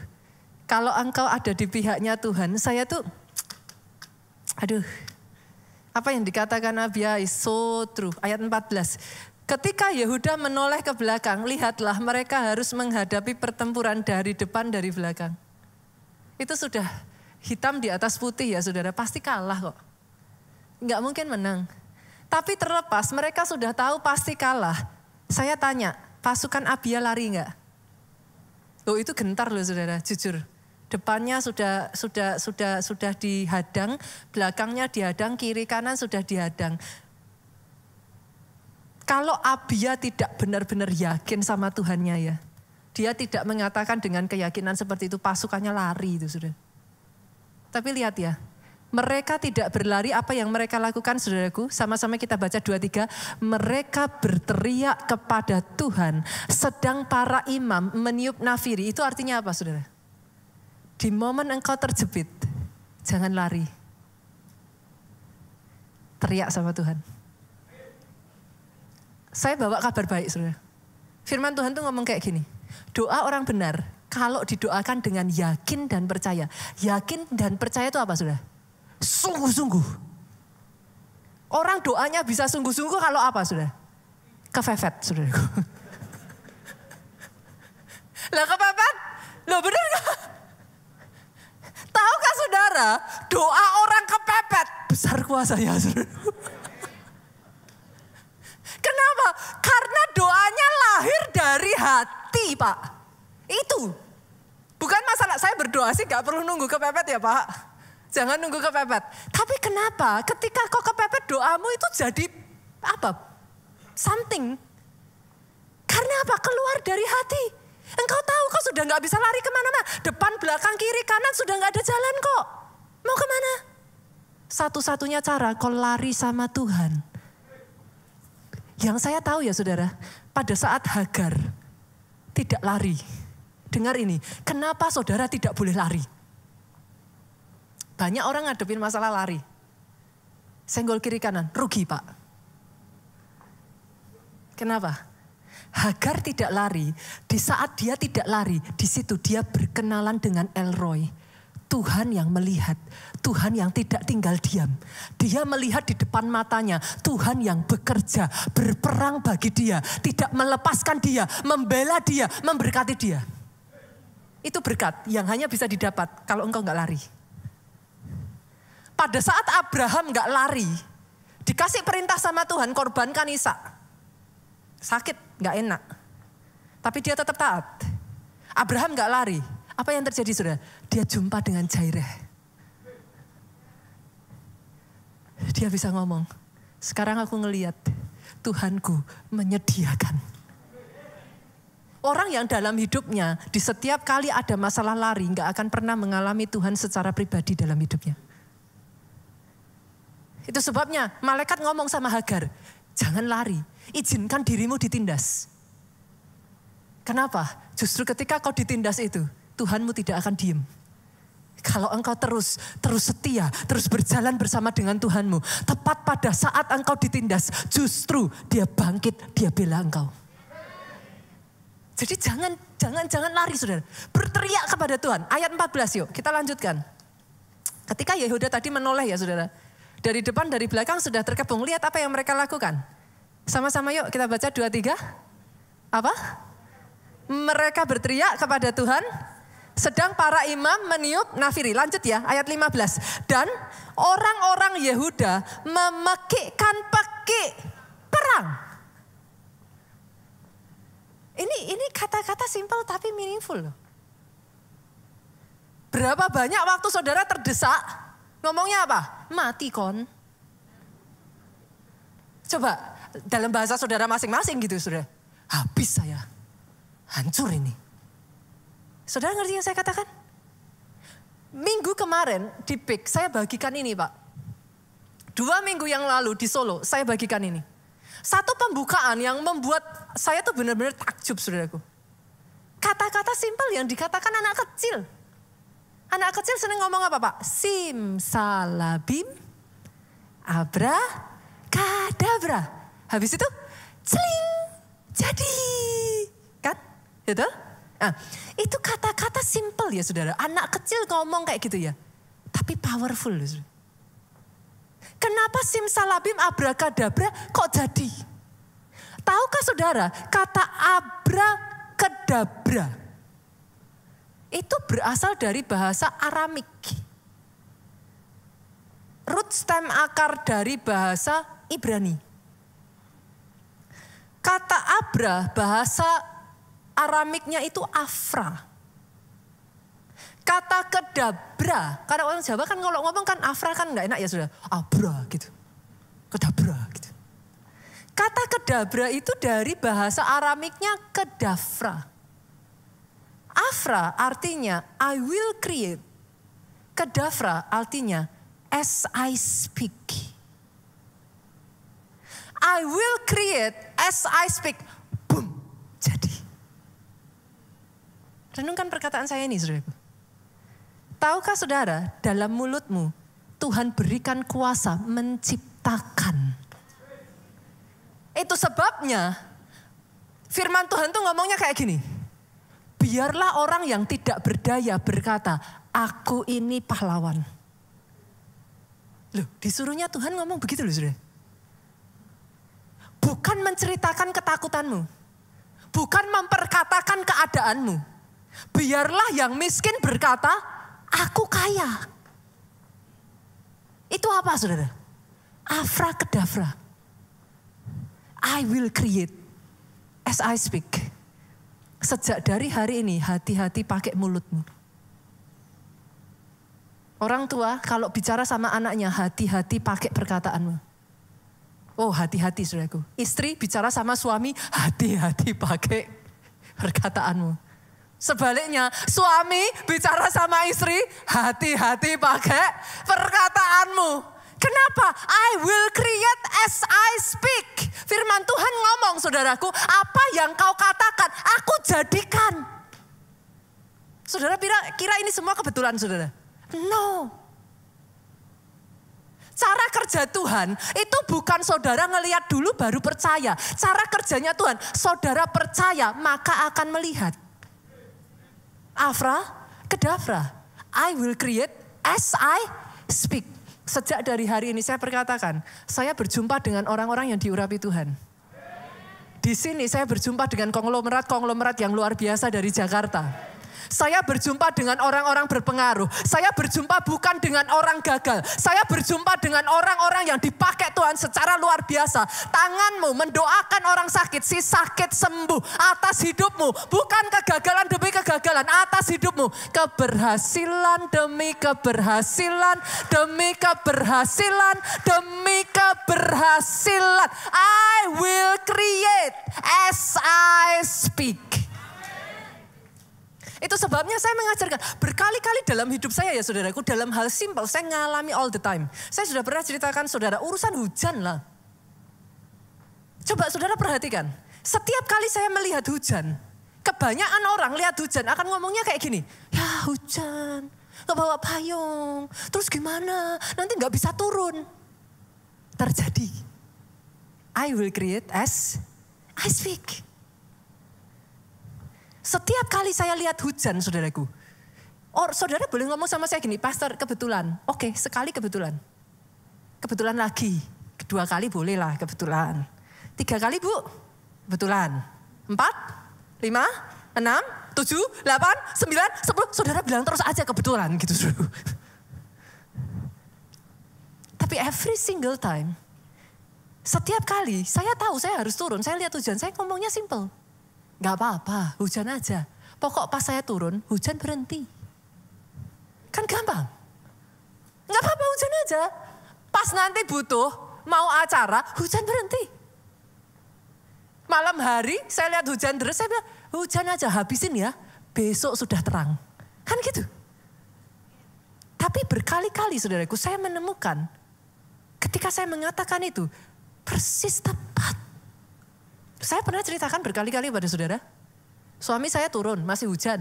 Speaker 1: kalau engkau ada di pihaknya Tuhan, saya tuh, aduh, apa yang dikatakan Nabi Yais, so true, ayat 14. Ketika Yehuda menoleh ke belakang, lihatlah mereka harus menghadapi pertempuran dari depan dari belakang. Itu sudah hitam di atas putih ya saudara, pasti kalah kok. Enggak mungkin menang. Tapi terlepas mereka sudah tahu pasti kalah. Saya tanya, pasukan Abia lari nggak? Oh itu gentar loh saudara, jujur depannya sudah sudah sudah sudah dihadang, belakangnya dihadang, kiri kanan sudah dihadang. Kalau Abia tidak benar-benar yakin sama Tuhannya ya, dia tidak mengatakan dengan keyakinan seperti itu pasukannya lari itu sudah. Tapi lihat ya, mereka tidak berlari apa yang mereka lakukan saudaraku. Sama-sama kita baca dua tiga. Mereka berteriak kepada Tuhan sedang para imam meniup nafiri. Itu artinya apa saudara? Di momen engkau terjepit, jangan lari. Teriak sama Tuhan. Saya bawa kabar baik, saudara. Firman Tuhan tuh ngomong kayak gini. Doa orang benar kalau didoakan dengan yakin dan percaya. Yakin dan percaya itu apa, saudara? Sungguh-sungguh. Orang doanya bisa sungguh-sungguh kalau apa, saudara? Kefefet, saudaraku. lah kepepet? Loh bener gak? Tahukah saudara, doa orang kepepet besar kuasanya. Kenapa? Karena doanya lahir dari hati, Pak. Itu. Bukan masalah saya berdoa sih gak perlu nunggu kepepet ya, Pak. Jangan nunggu kepepet. Tapi kenapa ketika kau kepepet doamu itu jadi apa? Something. Karena apa? Keluar dari hati. Engkau tahu kau sudah nggak bisa lari kemana-mana. Depan, belakang, kiri, kanan sudah nggak ada jalan kok. Mau kemana? Satu-satunya cara kau lari sama Tuhan. Yang saya tahu ya saudara, pada saat Hagar tidak lari. Dengar ini, kenapa saudara tidak boleh lari? Banyak orang ngadepin masalah lari. Senggol kiri kanan, rugi pak. Kenapa? Hagar tidak lari, di saat dia tidak lari, di situ dia berkenalan dengan Elroy. Tuhan yang melihat, Tuhan yang tidak tinggal diam. Dia melihat di depan matanya, Tuhan yang bekerja, berperang bagi dia, tidak melepaskan dia, membela dia, memberkati dia. Itu berkat yang hanya bisa didapat kalau engkau nggak lari. Pada saat Abraham nggak lari, dikasih perintah sama Tuhan korbankan Ishak. Sakit, nggak enak. Tapi dia tetap taat. Abraham nggak lari. Apa yang terjadi sudah? Dia jumpa dengan Jairah. Dia bisa ngomong, sekarang aku ngeliat Tuhanku menyediakan. Orang yang dalam hidupnya di setiap kali ada masalah lari nggak akan pernah mengalami Tuhan secara pribadi dalam hidupnya. Itu sebabnya malaikat ngomong sama Hagar, jangan lari, Izinkan dirimu ditindas. Kenapa? Justru ketika kau ditindas itu, Tuhanmu tidak akan diem. Kalau engkau terus, terus setia, terus berjalan bersama dengan Tuhanmu. Tepat pada saat engkau ditindas, justru dia bangkit, dia bela engkau. Jadi jangan, jangan, jangan lari saudara. Berteriak kepada Tuhan. Ayat 14 yuk, kita lanjutkan. Ketika Yehuda tadi menoleh ya saudara. Dari depan, dari belakang sudah terkepung. Lihat apa yang mereka lakukan. Sama-sama yuk kita baca dua tiga. Apa? Mereka berteriak kepada Tuhan, sedang para imam meniup nafiri. Lanjut ya, ayat 15. Dan orang-orang Yehuda memekikkan pekik perang. Ini ini kata-kata simpel tapi meaningful loh. Berapa banyak waktu saudara terdesak, ngomongnya apa? Mati kon. Coba, dalam bahasa saudara masing-masing gitu saudara. Habis saya. Hancur ini. Saudara ngerti yang saya katakan? Minggu kemarin di PIK saya bagikan ini Pak. Dua minggu yang lalu di Solo saya bagikan ini. Satu pembukaan yang membuat saya tuh benar-benar takjub saudaraku. Kata-kata simpel yang dikatakan anak kecil. Anak kecil seneng ngomong apa Pak? Simsalabim, abra, kadabra. Habis itu celing jadi kan gitu nah, itu kata-kata simple ya saudara anak kecil ngomong kayak gitu ya tapi powerful loh saudara. kenapa simsalabim abrakadabra kok jadi tahukah saudara kata abrakadabra itu berasal dari bahasa Aramik root stem akar dari bahasa Ibrani Kata Abra bahasa Aramiknya itu Afra. Kata kedabra, karena orang Jawa kan kalau ngomong kan Afra kan nggak enak ya sudah. Abra gitu. Kedabra gitu. Kata kedabra itu dari bahasa Aramiknya kedafra. Afra artinya I will create. Kedafra artinya as I speak. I will create as I speak. Boom, jadi. Renungkan perkataan saya ini, saudara. Tahukah saudara, dalam mulutmu Tuhan berikan kuasa menciptakan. Itu sebabnya firman Tuhan tuh ngomongnya kayak gini. Biarlah orang yang tidak berdaya berkata, aku ini pahlawan. Loh, disuruhnya Tuhan ngomong begitu loh saudara bukan menceritakan ketakutanmu, bukan memperkatakan keadaanmu. Biarlah yang miskin berkata, "Aku kaya." Itu apa, saudara? Afra kedavra. I will create as I speak. Sejak dari hari ini, hati-hati pakai mulutmu. Orang tua kalau bicara sama anaknya, hati-hati pakai perkataanmu. Oh hati-hati saudaraku. Istri bicara sama suami, hati-hati pakai perkataanmu. Sebaliknya, suami bicara sama istri, hati-hati pakai perkataanmu. Kenapa? I will create as I speak. Firman Tuhan ngomong, saudaraku, apa yang kau katakan, aku jadikan. Saudara kira kira ini semua kebetulan, saudara? No. Cara kerja Tuhan itu bukan saudara ngelihat dulu baru percaya. Cara kerjanya Tuhan, saudara percaya maka akan melihat. Afra, kedavra. I will create as I speak. Sejak dari hari ini saya perkatakan, saya berjumpa dengan orang-orang yang diurapi Tuhan. Di sini saya berjumpa dengan konglomerat-konglomerat yang luar biasa dari Jakarta saya berjumpa dengan orang-orang berpengaruh. Saya berjumpa bukan dengan orang gagal. Saya berjumpa dengan orang-orang yang dipakai Tuhan secara luar biasa. Tanganmu mendoakan orang sakit, si sakit sembuh atas hidupmu. Bukan kegagalan demi kegagalan, atas hidupmu. Keberhasilan demi keberhasilan, demi keberhasilan, demi keberhasilan. I will create as I speak. Itu sebabnya saya mengajarkan berkali-kali dalam hidup saya ya saudaraku dalam hal simpel saya ngalami all the time. Saya sudah pernah ceritakan saudara urusan hujan lah. Coba saudara perhatikan, setiap kali saya melihat hujan, kebanyakan orang lihat hujan akan ngomongnya kayak gini, ya hujan, nggak bawa payung, terus gimana, nanti nggak bisa turun. Terjadi. I will create as I speak. Setiap kali saya lihat hujan, saudaraku. Or, saudara boleh ngomong sama saya gini, pastor kebetulan. Oke, sekali kebetulan. Kebetulan lagi. Kedua kali bolehlah kebetulan. Tiga kali bu, kebetulan. Empat, lima, enam, tujuh, delapan, sembilan, sepuluh. Saudara bilang terus aja kebetulan gitu. Saudara. Tapi every single time, setiap kali saya tahu saya harus turun, saya lihat hujan, saya ngomongnya simple nggak apa-apa, hujan aja. Pokok pas saya turun, hujan berhenti. Kan gampang. Nggak apa-apa hujan aja. Pas nanti butuh, mau acara, hujan berhenti. Malam hari saya lihat hujan terus, saya bilang, hujan aja habisin ya, besok sudah terang. Kan gitu. Tapi berkali-kali saudaraku saya menemukan ketika saya mengatakan itu persis tepat. Saya pernah ceritakan berkali-kali pada saudara. Suami saya turun, masih hujan.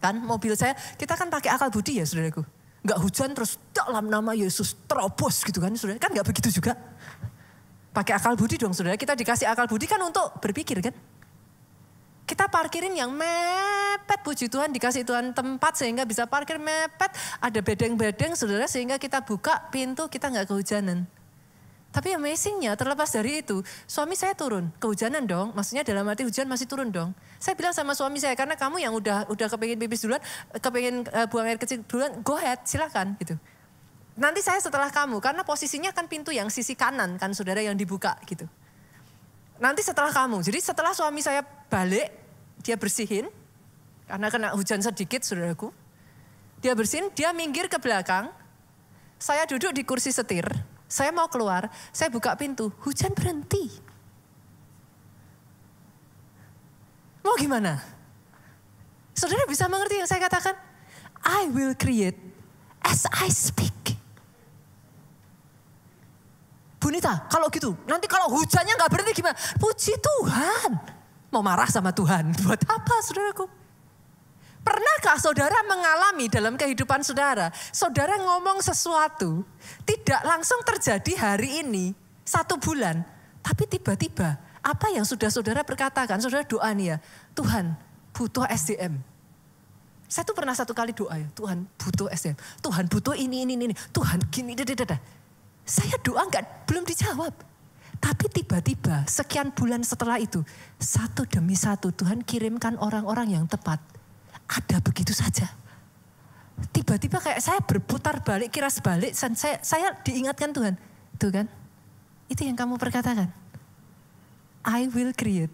Speaker 1: Kan mobil saya, kita kan pakai akal budi ya saudaraku. Gak hujan terus dalam nama Yesus terobos gitu kan saudara. Kan gak begitu juga. Pakai akal budi dong saudara. Kita dikasih akal budi kan untuk berpikir kan. Kita parkirin yang mepet puji Tuhan dikasih Tuhan tempat sehingga bisa parkir mepet. Ada bedeng-bedeng saudara sehingga kita buka pintu kita nggak kehujanan. Tapi amazingnya terlepas dari itu, suami saya turun, kehujanan dong. Maksudnya dalam arti hujan masih turun dong. Saya bilang sama suami saya, karena kamu yang udah udah kepengen pipis duluan, kepengen uh, eh, buang air kecil duluan, go ahead, silakan gitu. Nanti saya setelah kamu, karena posisinya kan pintu yang sisi kanan kan saudara yang dibuka gitu. Nanti setelah kamu, jadi setelah suami saya balik, dia bersihin, karena kena hujan sedikit saudaraku. Dia bersihin, dia minggir ke belakang, saya duduk di kursi setir, saya mau keluar, saya buka pintu, hujan berhenti. Mau gimana? Saudara bisa mengerti yang saya katakan? I will create as I speak. Bunita, kalau gitu, nanti kalau hujannya nggak berhenti gimana? Puji Tuhan. Mau marah sama Tuhan, buat apa saudaraku? Pernahkah saudara mengalami dalam kehidupan saudara, saudara ngomong sesuatu tidak langsung terjadi hari ini, satu bulan, tapi tiba-tiba apa yang sudah saudara perkatakan, saudara doa nih ya, Tuhan butuh SDM. Saya tuh pernah satu kali doa ya, Tuhan butuh SDM, Tuhan butuh ini, ini, ini, Tuhan gini, dada. Saya doa nggak belum dijawab. Tapi tiba-tiba sekian bulan setelah itu, satu demi satu Tuhan kirimkan orang-orang yang tepat ada begitu saja. Tiba-tiba kayak saya berputar balik, kiras balik, saya, saya diingatkan Tuhan. Tuh kan, itu yang kamu perkatakan. I will create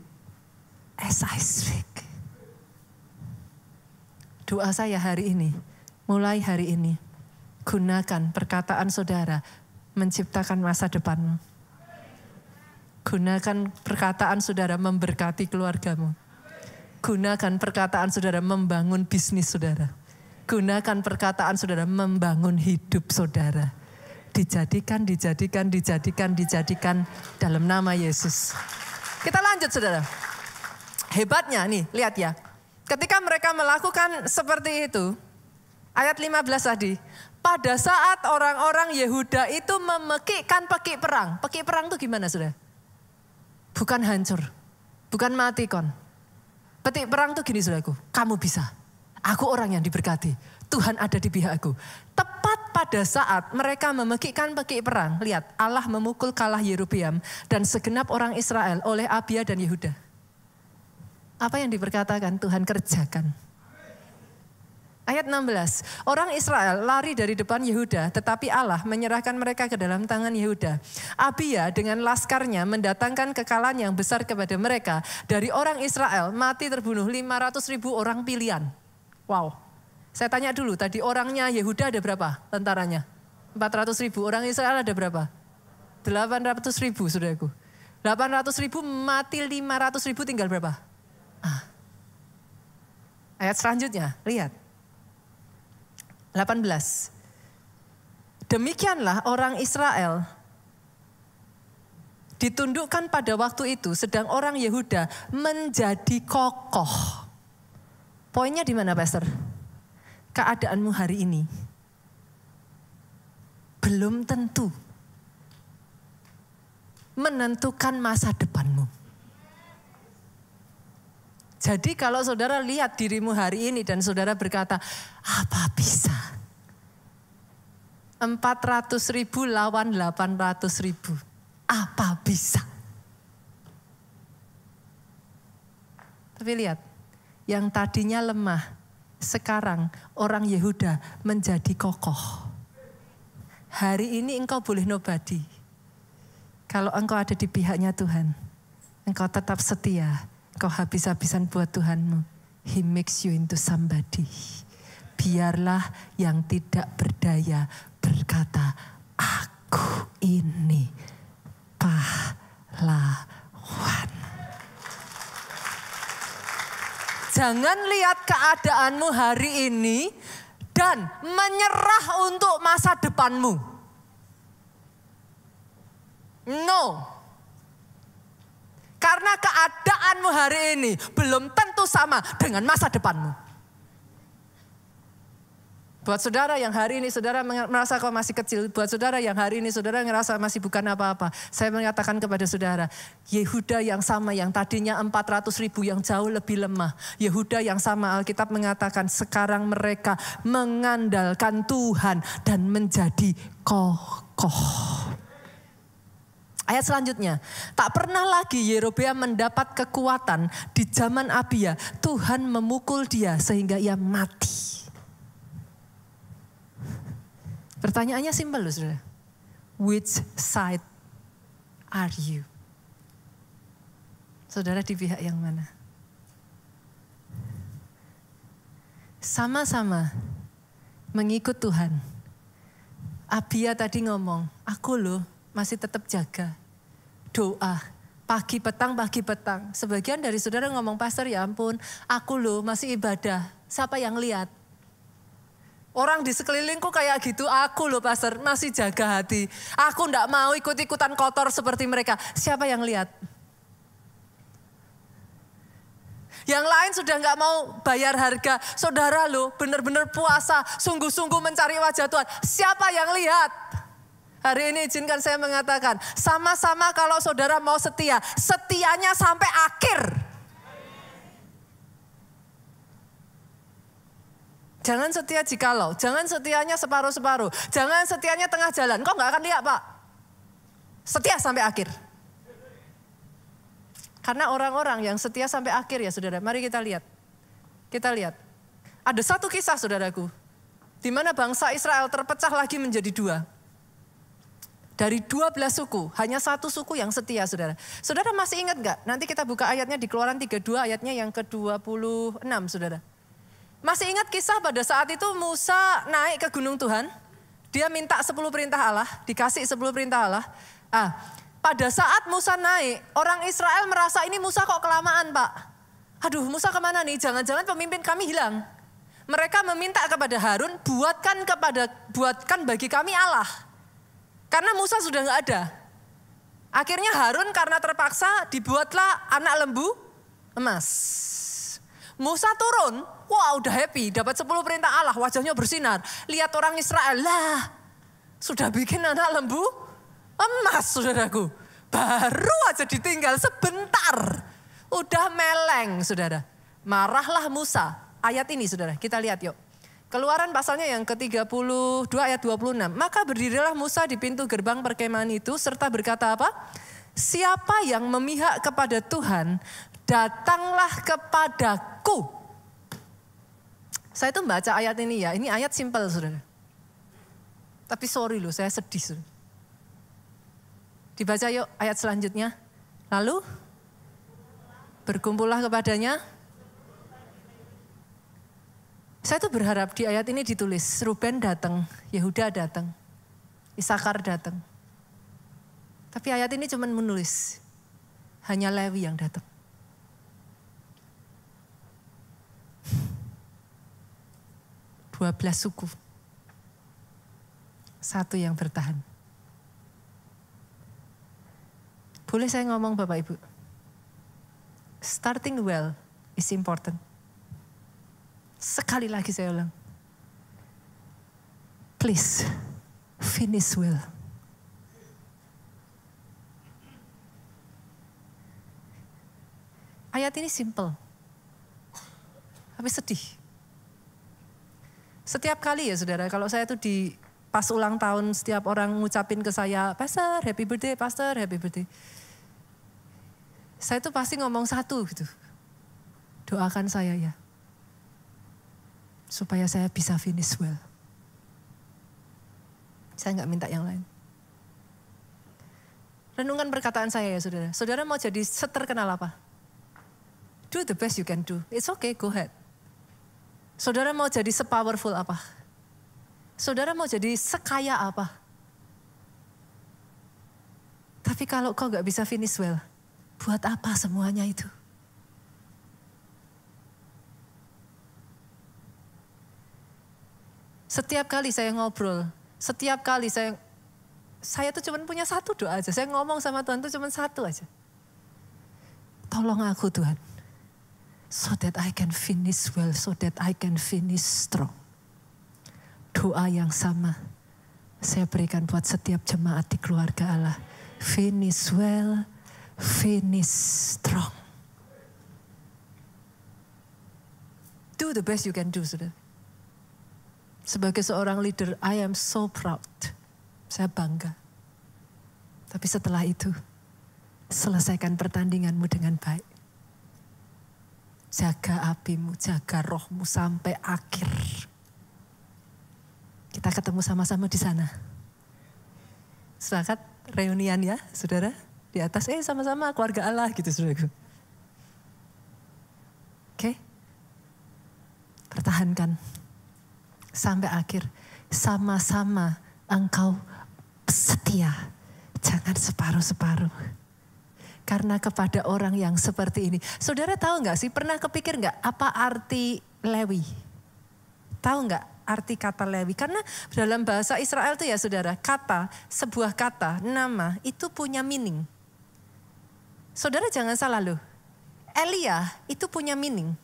Speaker 1: as I speak. Doa saya hari ini, mulai hari ini, gunakan perkataan saudara menciptakan masa depanmu. Gunakan perkataan saudara memberkati keluargamu. Gunakan perkataan saudara membangun bisnis saudara. Gunakan perkataan saudara membangun hidup saudara. Dijadikan, dijadikan, dijadikan, dijadikan dalam nama Yesus. Kita lanjut saudara. Hebatnya nih, lihat ya. Ketika mereka melakukan seperti itu, ayat 15 tadi, pada saat orang-orang Yehuda itu memekikkan pekik perang. Pekik perang itu gimana saudara Bukan hancur, bukan mati kon, Petik perang tuh gini saudaraku, kamu bisa. Aku orang yang diberkati. Tuhan ada di pihak aku. Tepat pada saat mereka memekikkan pekik perang, lihat Allah memukul kalah Yerubiam dan segenap orang Israel oleh Abia dan Yehuda. Apa yang diperkatakan Tuhan kerjakan. Ayat 16, orang Israel lari dari depan Yehuda, tetapi Allah menyerahkan mereka ke dalam tangan Yehuda. Abia dengan laskarnya mendatangkan kekalahan yang besar kepada mereka. Dari orang Israel mati terbunuh 500 ribu orang pilihan. Wow, saya tanya dulu tadi orangnya Yehuda ada berapa tentaranya? 400 ribu, orang Israel ada berapa? 800 ribu saudaraku. 800 ribu mati 500 ribu tinggal berapa? Ah. Ayat selanjutnya, lihat. 18. Demikianlah orang Israel ditundukkan pada waktu itu sedang orang Yehuda menjadi kokoh. Poinnya di mana, Pastor? Keadaanmu hari ini belum tentu menentukan masa depanmu. Jadi kalau saudara lihat dirimu hari ini dan saudara berkata, apa bisa? 400 ribu lawan 800 ribu. Apa bisa? Tapi lihat, yang tadinya lemah, sekarang orang Yehuda menjadi kokoh. Hari ini engkau boleh nobody. Kalau engkau ada di pihaknya Tuhan, engkau tetap setia, Kau habis-habisan buat Tuhanmu. He makes you into somebody. Biarlah yang tidak berdaya berkata, aku ini pahlawan. Jangan lihat keadaanmu hari ini dan menyerah untuk masa depanmu. No. Karena keadaanmu hari ini belum tentu sama dengan masa depanmu. Buat saudara yang hari ini saudara merasa kau masih kecil, buat saudara yang hari ini saudara ngerasa masih bukan apa-apa, saya mengatakan kepada saudara, Yehuda yang sama yang tadinya 400 ribu yang jauh lebih lemah, Yehuda yang sama Alkitab mengatakan sekarang mereka mengandalkan Tuhan dan menjadi kokoh. Ayat selanjutnya, tak pernah lagi Yerobeam mendapat kekuatan di zaman Abia. Tuhan memukul dia sehingga ia mati. Pertanyaannya simpel loh saudara. Which side are you? Saudara di pihak yang mana? Sama-sama mengikut Tuhan. Abia tadi ngomong, aku loh masih tetap jaga. Doa, pagi petang, pagi petang. Sebagian dari saudara ngomong, pastor ya ampun, aku loh masih ibadah. Siapa yang lihat? Orang di sekelilingku kayak gitu, aku loh pastor masih jaga hati. Aku ndak mau ikut-ikutan kotor seperti mereka. Siapa yang lihat? Yang lain sudah nggak mau bayar harga. Saudara lo bener-bener puasa, sungguh-sungguh mencari wajah Tuhan. Siapa yang lihat? Hari ini izinkan saya mengatakan, sama-sama kalau saudara mau setia, setianya sampai akhir. Jangan setia jikalau, jangan setianya separuh-separuh, jangan setianya tengah jalan. Kok nggak akan lihat Pak? Setia sampai akhir. Karena orang-orang yang setia sampai akhir ya saudara, mari kita lihat. Kita lihat. Ada satu kisah saudaraku, di mana bangsa Israel terpecah lagi menjadi dua dari dua belas suku, hanya satu suku yang setia saudara. Saudara masih ingat nggak? Nanti kita buka ayatnya di keluaran 32 ayatnya yang ke-26 saudara. Masih ingat kisah pada saat itu Musa naik ke gunung Tuhan. Dia minta sepuluh perintah Allah, dikasih sepuluh perintah Allah. Ah, pada saat Musa naik, orang Israel merasa ini Musa kok kelamaan pak. Aduh Musa kemana nih, jangan-jangan pemimpin kami hilang mereka meminta kepada Harun buatkan kepada buatkan bagi kami Allah. Karena Musa sudah nggak ada. Akhirnya Harun karena terpaksa dibuatlah anak lembu emas. Musa turun, wah wow, udah happy, dapat 10 perintah Allah, wajahnya bersinar. Lihat orang Israel, lah sudah bikin anak lembu emas saudaraku. Baru aja ditinggal sebentar, udah meleng saudara. Marahlah Musa, ayat ini saudara, kita lihat yuk. Keluaran pasalnya yang ke-32 ayat 26. Maka berdirilah Musa di pintu gerbang perkemahan itu serta berkata apa? Siapa yang memihak kepada Tuhan, datanglah kepadaku. Saya itu baca ayat ini ya, ini ayat simpel saudara. Tapi sorry loh, saya sedih saudara. Dibaca yuk ayat selanjutnya. Lalu berkumpullah kepadanya saya tuh berharap di ayat ini ditulis, Ruben datang, Yehuda datang, Isakar datang. Tapi ayat ini cuma menulis, hanya Lewi yang datang. Dua belas suku. Satu yang bertahan. Boleh saya ngomong Bapak Ibu? Starting well is important. Sekali lagi saya ulang. Please, finish well. Ayat ini simple. Tapi sedih. Setiap kali ya saudara, kalau saya tuh di pas ulang tahun setiap orang ngucapin ke saya, Pastor, happy birthday, Pastor, happy birthday. Saya tuh pasti ngomong satu gitu. Doakan saya ya supaya saya bisa finish well. Saya nggak minta yang lain. Renungan perkataan saya ya saudara. Saudara mau jadi seterkenal apa? Do the best you can do. It's okay, go ahead. Saudara mau jadi sepowerful apa? Saudara mau jadi sekaya apa? Tapi kalau kau nggak bisa finish well, buat apa semuanya itu? Setiap kali saya ngobrol, setiap kali saya saya tuh cuma punya satu doa aja. Saya ngomong sama Tuhan tuh cuma satu aja. Tolong aku Tuhan. So that I can finish well, so that I can finish strong. Doa yang sama saya berikan buat setiap jemaat di keluarga Allah. Finish well, finish strong. Do the best you can do, saudara. Sebagai seorang leader, I am so proud. Saya bangga. Tapi setelah itu, selesaikan pertandinganmu dengan baik. Jaga apimu, jaga rohmu sampai akhir. Kita ketemu sama-sama di sana. Sepakat reunian ya, saudara? Di atas, eh sama-sama keluarga Allah gitu, saudaraku. Oke? Okay? Pertahankan sampai akhir. Sama-sama engkau setia. Jangan separuh-separuh. Karena kepada orang yang seperti ini. Saudara tahu nggak sih, pernah kepikir nggak apa arti Lewi? Tahu nggak arti kata Lewi? Karena dalam bahasa Israel itu ya saudara, kata, sebuah kata, nama itu punya meaning. Saudara jangan salah loh. Elia itu punya meaning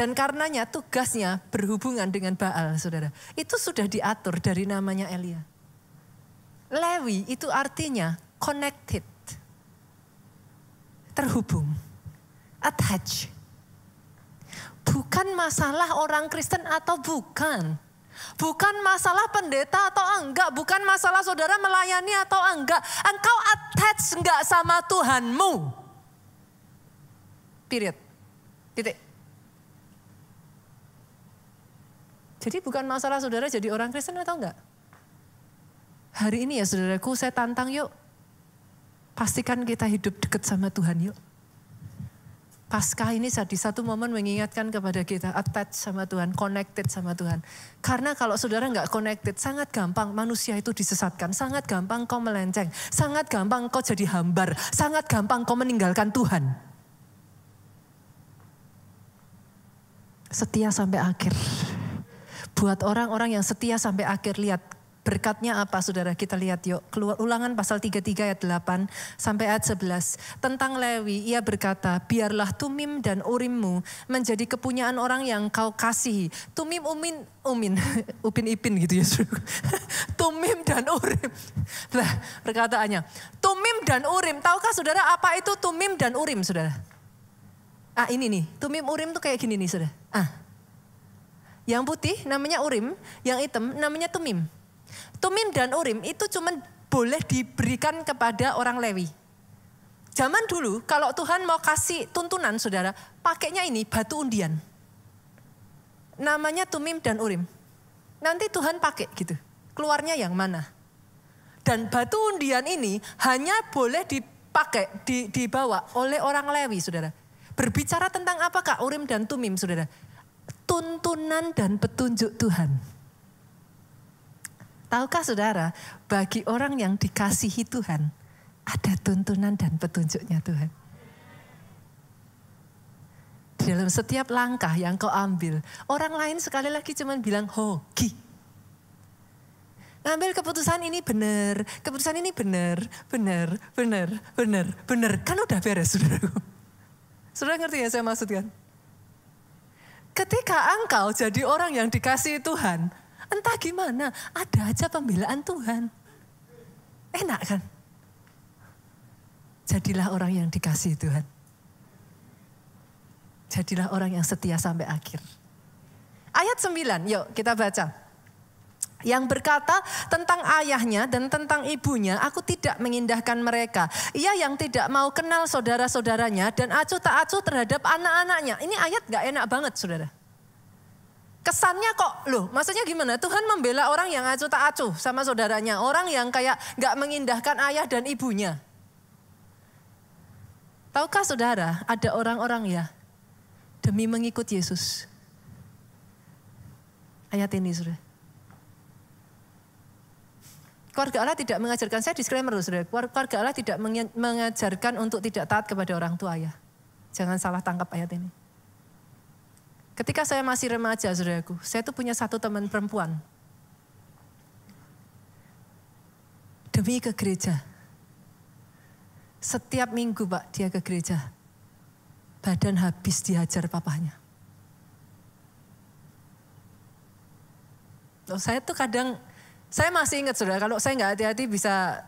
Speaker 1: dan karenanya tugasnya berhubungan dengan Baal, saudara. Itu sudah diatur dari namanya Elia. Lewi itu artinya connected. Terhubung. Attach. Bukan masalah orang Kristen atau bukan. Bukan masalah pendeta atau enggak. Bukan masalah saudara melayani atau enggak. Engkau attach enggak sama Tuhanmu. Period. Titik. Jadi bukan masalah saudara jadi orang Kristen atau enggak. Hari ini ya saudaraku saya tantang yuk. Pastikan kita hidup dekat sama Tuhan yuk. Pasca ini di satu momen mengingatkan kepada kita attached sama Tuhan, connected sama Tuhan. Karena kalau saudara nggak connected, sangat gampang manusia itu disesatkan, sangat gampang kau melenceng, sangat gampang kau jadi hambar, sangat gampang kau meninggalkan Tuhan. Setia sampai akhir. Buat orang-orang yang setia sampai akhir, lihat berkatnya apa saudara kita lihat yuk. Keluar ulangan pasal 33 ayat 8 sampai ayat 11. Tentang Lewi ia berkata, biarlah tumim dan urimmu menjadi kepunyaan orang yang kau kasihi. Tumim umin, umin, upin ipin gitu ya saudara. tumim dan urim. Lah perkataannya, tumim dan urim. Tahukah saudara apa itu tumim dan urim saudara? Ah ini nih, tumim urim tuh kayak gini nih saudara. Ah, yang putih namanya urim, yang hitam namanya tumim. Tumim dan urim itu cuma boleh diberikan kepada orang Lewi. Zaman dulu kalau Tuhan mau kasih tuntunan saudara, pakainya ini batu undian. Namanya tumim dan urim. Nanti Tuhan pakai gitu. Keluarnya yang mana? Dan batu undian ini hanya boleh dipakai, di, dibawa oleh orang Lewi, saudara. Berbicara tentang apakah urim dan tumim, saudara? tuntunan dan petunjuk Tuhan. Tahukah saudara, bagi orang yang dikasihi Tuhan, ada tuntunan dan petunjuknya Tuhan. Di dalam setiap langkah yang kau ambil, orang lain sekali lagi cuman bilang hoki. Ngambil keputusan ini benar, keputusan ini benar, benar, benar, benar, benar. Kan udah beres, saudara. Saudara ngerti ya saya maksudkan? Ketika engkau jadi orang yang dikasih Tuhan, entah gimana, ada aja pembelaan Tuhan. Enak kan? Jadilah orang yang dikasih Tuhan. Jadilah orang yang setia sampai akhir. Ayat 9, yuk kita baca yang berkata tentang ayahnya dan tentang ibunya, aku tidak mengindahkan mereka. Ia yang tidak mau kenal saudara-saudaranya dan acuh tak acuh terhadap anak-anaknya. Ini ayat gak enak banget saudara. Kesannya kok, loh maksudnya gimana? Tuhan membela orang yang acuh tak acuh sama saudaranya. Orang yang kayak gak mengindahkan ayah dan ibunya. Tahukah saudara, ada orang-orang ya, demi mengikut Yesus. Ayat ini saudara Keluarga Allah tidak mengajarkan, saya disclaimer loh saudara, keluarga Allah tidak mengajarkan untuk tidak taat kepada orang tua ya. Jangan salah tangkap ayat ini. Ketika saya masih remaja saudaraku, saya tuh punya satu teman perempuan. Demi ke gereja. Setiap minggu pak dia ke gereja. Badan habis dihajar papahnya. Loh, saya tuh kadang saya masih ingat saudara, kalau saya nggak hati-hati bisa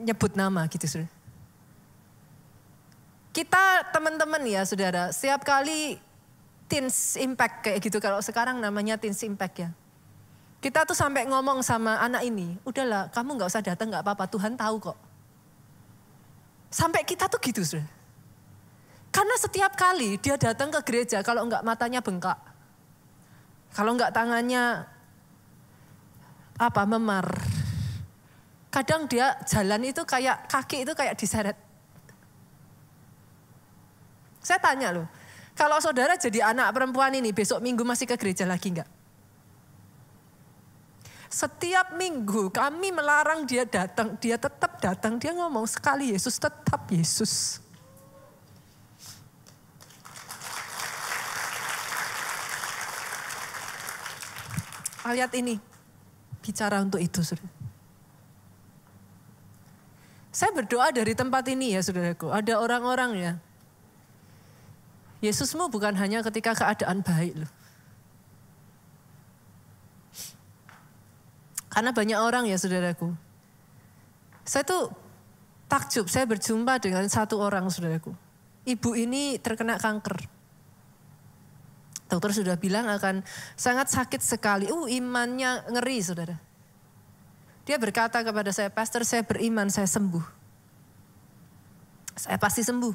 Speaker 1: nyebut nama gitu saudara. Kita teman-teman ya saudara, setiap kali teens impact kayak gitu, kalau sekarang namanya teens impact ya. Kita tuh sampai ngomong sama anak ini, udahlah kamu nggak usah datang nggak apa-apa, Tuhan tahu kok. Sampai kita tuh gitu saudara. Karena setiap kali dia datang ke gereja, kalau enggak matanya bengkak, kalau enggak tangannya apa memar. Kadang dia jalan itu kayak kaki itu kayak diseret. Saya tanya loh, kalau saudara jadi anak perempuan ini besok minggu masih ke gereja lagi enggak? Setiap minggu kami melarang dia datang, dia tetap datang, dia ngomong sekali Yesus tetap Yesus. Lihat ini, bicara untuk itu, saudara. Saya berdoa dari tempat ini ya, saudaraku. Ada orang-orang ya. Yesusmu bukan hanya ketika keadaan baik loh. Karena banyak orang ya saudaraku. Saya tuh takjub, saya berjumpa dengan satu orang saudaraku. Ibu ini terkena kanker dokter sudah bilang akan sangat sakit sekali. Uh imannya ngeri saudara. Dia berkata kepada saya, pastor saya beriman, saya sembuh. Saya pasti sembuh.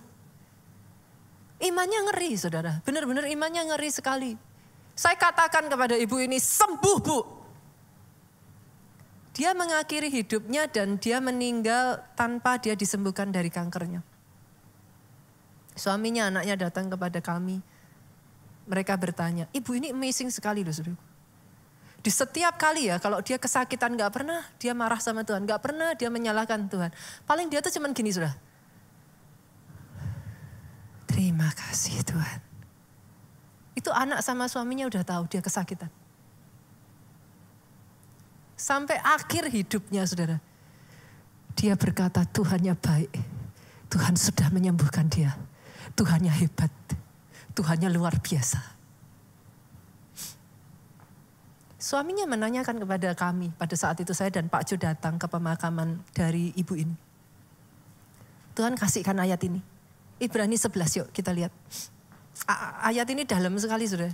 Speaker 1: Imannya ngeri saudara, benar-benar imannya ngeri sekali. Saya katakan kepada ibu ini, sembuh bu. Dia mengakhiri hidupnya dan dia meninggal tanpa dia disembuhkan dari kankernya. Suaminya, anaknya datang kepada kami mereka bertanya, ibu ini amazing sekali loh saudara. Di setiap kali ya, kalau dia kesakitan gak pernah dia marah sama Tuhan, Gak pernah dia menyalahkan Tuhan. Paling dia tuh cuman gini sudah. Terima kasih Tuhan. Itu anak sama suaminya udah tahu dia kesakitan. Sampai akhir hidupnya saudara. Dia berkata Tuhannya baik. Tuhan sudah menyembuhkan dia. Tuhannya hebat. Tuhannya luar biasa. Suaminya menanyakan kepada kami pada saat itu saya dan Pak Jo datang ke pemakaman dari ibu ini. Tuhan kasihkan ayat ini. Ibrani 11 yuk kita lihat. Ayat ini dalam sekali sudah.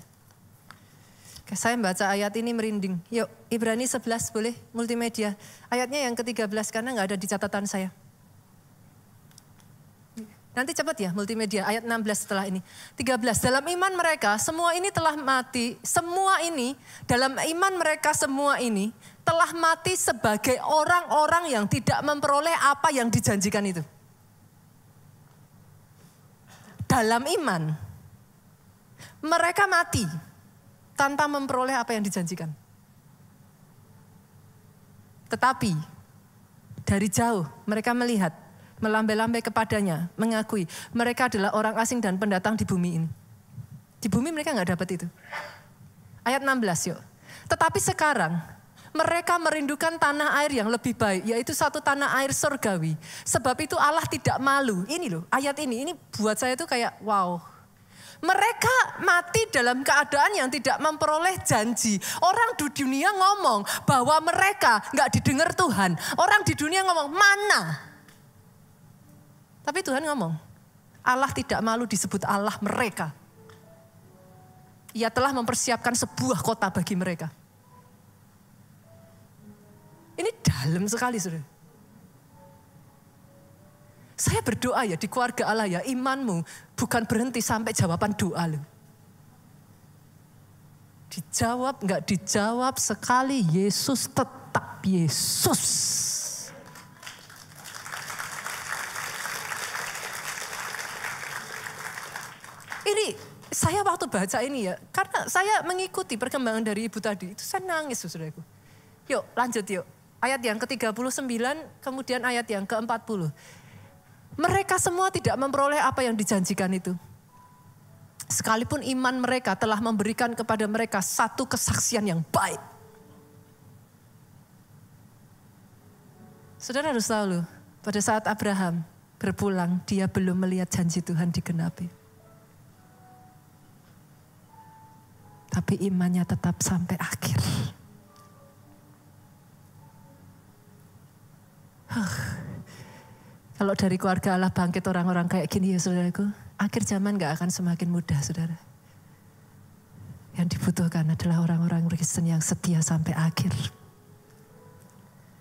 Speaker 1: Saya membaca ayat ini merinding. Yuk Ibrani 11 boleh multimedia. Ayatnya yang ke-13 karena nggak ada di catatan saya. Nanti cepat ya multimedia ayat 16 setelah ini. 13 dalam iman mereka semua ini telah mati, semua ini dalam iman mereka semua ini telah mati sebagai orang-orang yang tidak memperoleh apa yang dijanjikan itu. Dalam iman mereka mati tanpa memperoleh apa yang dijanjikan. Tetapi dari jauh mereka melihat melambai-lambai kepadanya, mengakui mereka adalah orang asing dan pendatang di bumi ini. Di bumi mereka nggak dapat itu. Ayat 16 yuk. Tetapi sekarang mereka merindukan tanah air yang lebih baik, yaitu satu tanah air surgawi. Sebab itu Allah tidak malu. Ini loh, ayat ini, ini buat saya tuh kayak wow. Mereka mati dalam keadaan yang tidak memperoleh janji. Orang di dunia ngomong bahwa mereka nggak didengar Tuhan. Orang di dunia ngomong mana tapi Tuhan ngomong, Allah tidak malu disebut Allah mereka. Ia telah mempersiapkan sebuah kota bagi mereka. Ini dalam sekali, sudah. Saya berdoa ya di keluarga Allah ya, imanmu bukan berhenti sampai jawaban doa lu. Dijawab nggak dijawab sekali Yesus tetap Yesus. ini saya waktu baca ini ya, karena saya mengikuti perkembangan dari ibu tadi, itu saya nangis saudaraku. Yuk lanjut yuk, ayat yang ke-39, kemudian ayat yang ke-40. Mereka semua tidak memperoleh apa yang dijanjikan itu. Sekalipun iman mereka telah memberikan kepada mereka satu kesaksian yang baik. Saudara harus tahu loh, pada saat Abraham berpulang, dia belum melihat janji Tuhan digenapi. tapi imannya tetap sampai akhir. Huh. Kalau dari keluarga Allah bangkit orang-orang kayak gini ya saudaraku, akhir zaman gak akan semakin mudah saudara. Yang dibutuhkan adalah orang-orang Kristen yang setia sampai akhir.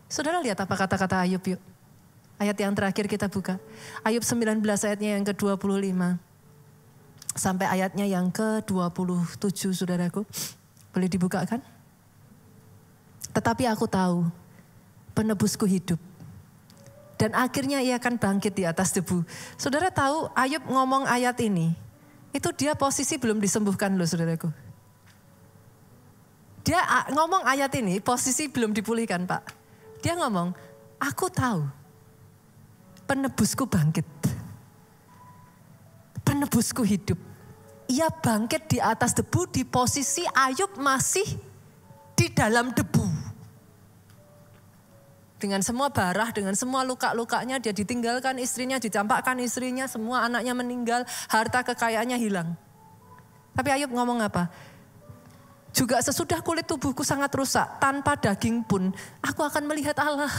Speaker 1: Saudara lihat apa kata-kata Ayub yuk. Ayat yang terakhir kita buka. Ayub 19 ayatnya yang ke-25 sampai ayatnya yang ke-27 saudaraku. Boleh dibukakan? Tetapi aku tahu penebusku hidup. Dan akhirnya ia akan bangkit di atas debu. Saudara tahu Ayub ngomong ayat ini. Itu dia posisi belum disembuhkan loh saudaraku. Dia ngomong ayat ini posisi belum dipulihkan pak. Dia ngomong, aku tahu penebusku bangkit penebusku hidup. Ia bangkit di atas debu di posisi Ayub masih di dalam debu. Dengan semua barah, dengan semua luka-lukanya dia ditinggalkan istrinya, dicampakkan istrinya, semua anaknya meninggal, harta kekayaannya hilang. Tapi Ayub ngomong apa? Juga sesudah kulit tubuhku sangat rusak, tanpa daging pun, aku akan melihat Allah.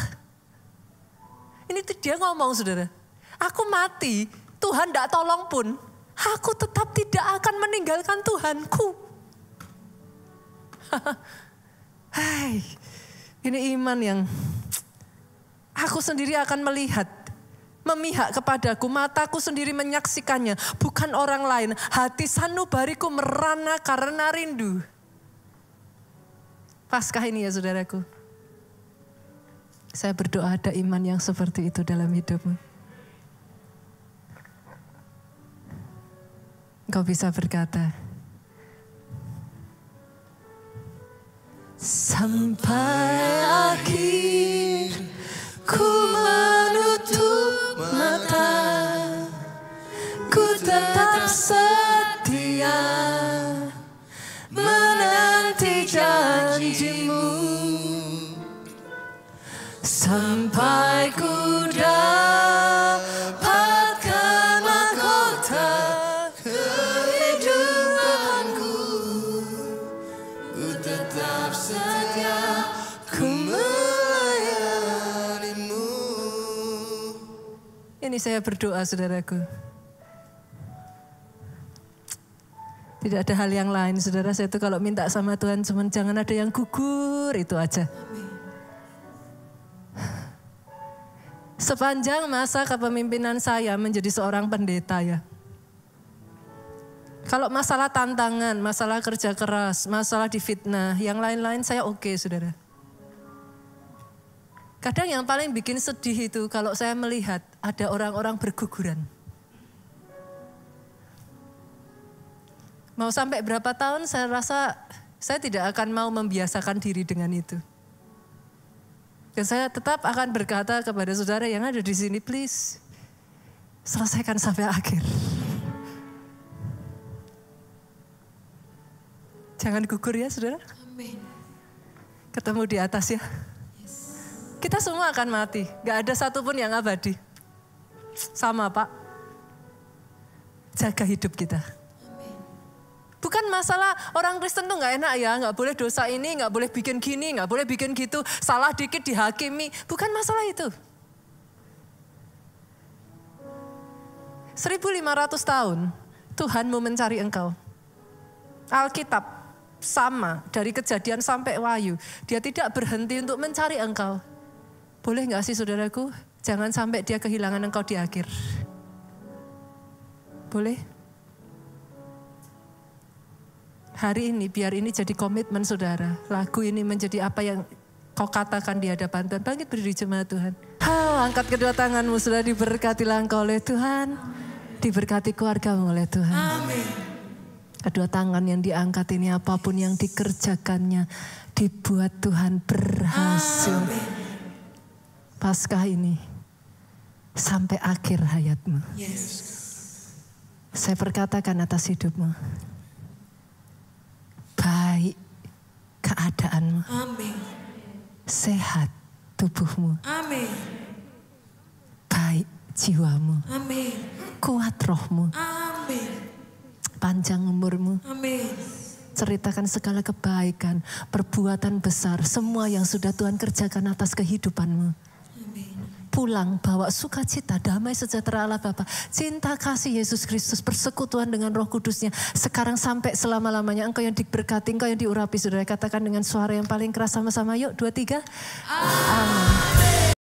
Speaker 1: Ini tuh dia ngomong saudara. Aku mati, Tuhan tidak tolong pun, aku tetap tidak akan meninggalkan Tuhanku. Hai, ini iman yang aku sendiri akan melihat memihak kepadaku, mataku sendiri menyaksikannya, bukan orang lain. Hati sanubariku merana karena rindu. Paskah ini ya saudaraku. Saya berdoa ada iman yang seperti itu dalam hidupmu. Kau bisa berkata, Sampai akhir ku menutup mata, ku tetap setia menanti janjimu sampai ku datang. ini saya berdoa saudaraku. Tidak ada hal yang lain saudara saya itu kalau minta sama Tuhan cuma jangan ada yang gugur itu aja. Sepanjang masa kepemimpinan saya menjadi seorang pendeta ya. Kalau masalah tantangan, masalah kerja keras, masalah difitnah, yang lain-lain saya oke okay, saudara. Kadang yang paling bikin sedih itu kalau saya melihat ada orang-orang berguguran. Mau sampai berapa tahun saya rasa saya tidak akan mau membiasakan diri dengan itu. Dan saya tetap akan berkata kepada saudara yang ada di sini, please selesaikan sampai akhir. Jangan gugur ya saudara. Ketemu di atas ya. Kita semua akan mati. Gak ada satupun yang abadi. Sama Pak. Jaga hidup kita. Bukan masalah orang Kristen tuh nggak enak ya, nggak boleh dosa ini, nggak boleh bikin gini, nggak boleh bikin gitu, salah dikit dihakimi. Bukan masalah itu. 1500 tahun mau mencari engkau. Alkitab sama dari kejadian sampai wahyu, Dia tidak berhenti untuk mencari engkau. Boleh nggak sih saudaraku? Jangan sampai dia kehilangan engkau di akhir. Boleh? Hari ini biar ini jadi komitmen saudara. Lagu ini menjadi apa yang kau katakan di hadapan Tuhan. Bangkit berdiri jemaat Tuhan. Ha, angkat kedua tanganmu sudah diberkati langkah oleh Tuhan. Diberkati keluarga oleh Tuhan. Amin. Kedua tangan yang diangkat ini apapun yang dikerjakannya dibuat Tuhan berhasil. Amin. Paskah ini sampai akhir hayatmu. Yes. Saya perkatakan atas hidupmu. Baik keadaanmu. Amin. Sehat tubuhmu. Amin. Baik jiwamu. Amin. Kuat rohmu. Amin. Panjang umurmu. Amin. Ceritakan segala kebaikan, perbuatan besar, semua yang sudah Tuhan kerjakan atas kehidupanmu pulang bawa sukacita, damai sejahtera Allah Bapa, cinta kasih Yesus Kristus, persekutuan dengan Roh Kudusnya sekarang sampai selama-lamanya. Engkau yang diberkati, engkau yang diurapi, saudara. Katakan dengan suara yang paling keras sama-sama. Yuk, dua, tiga. Amin.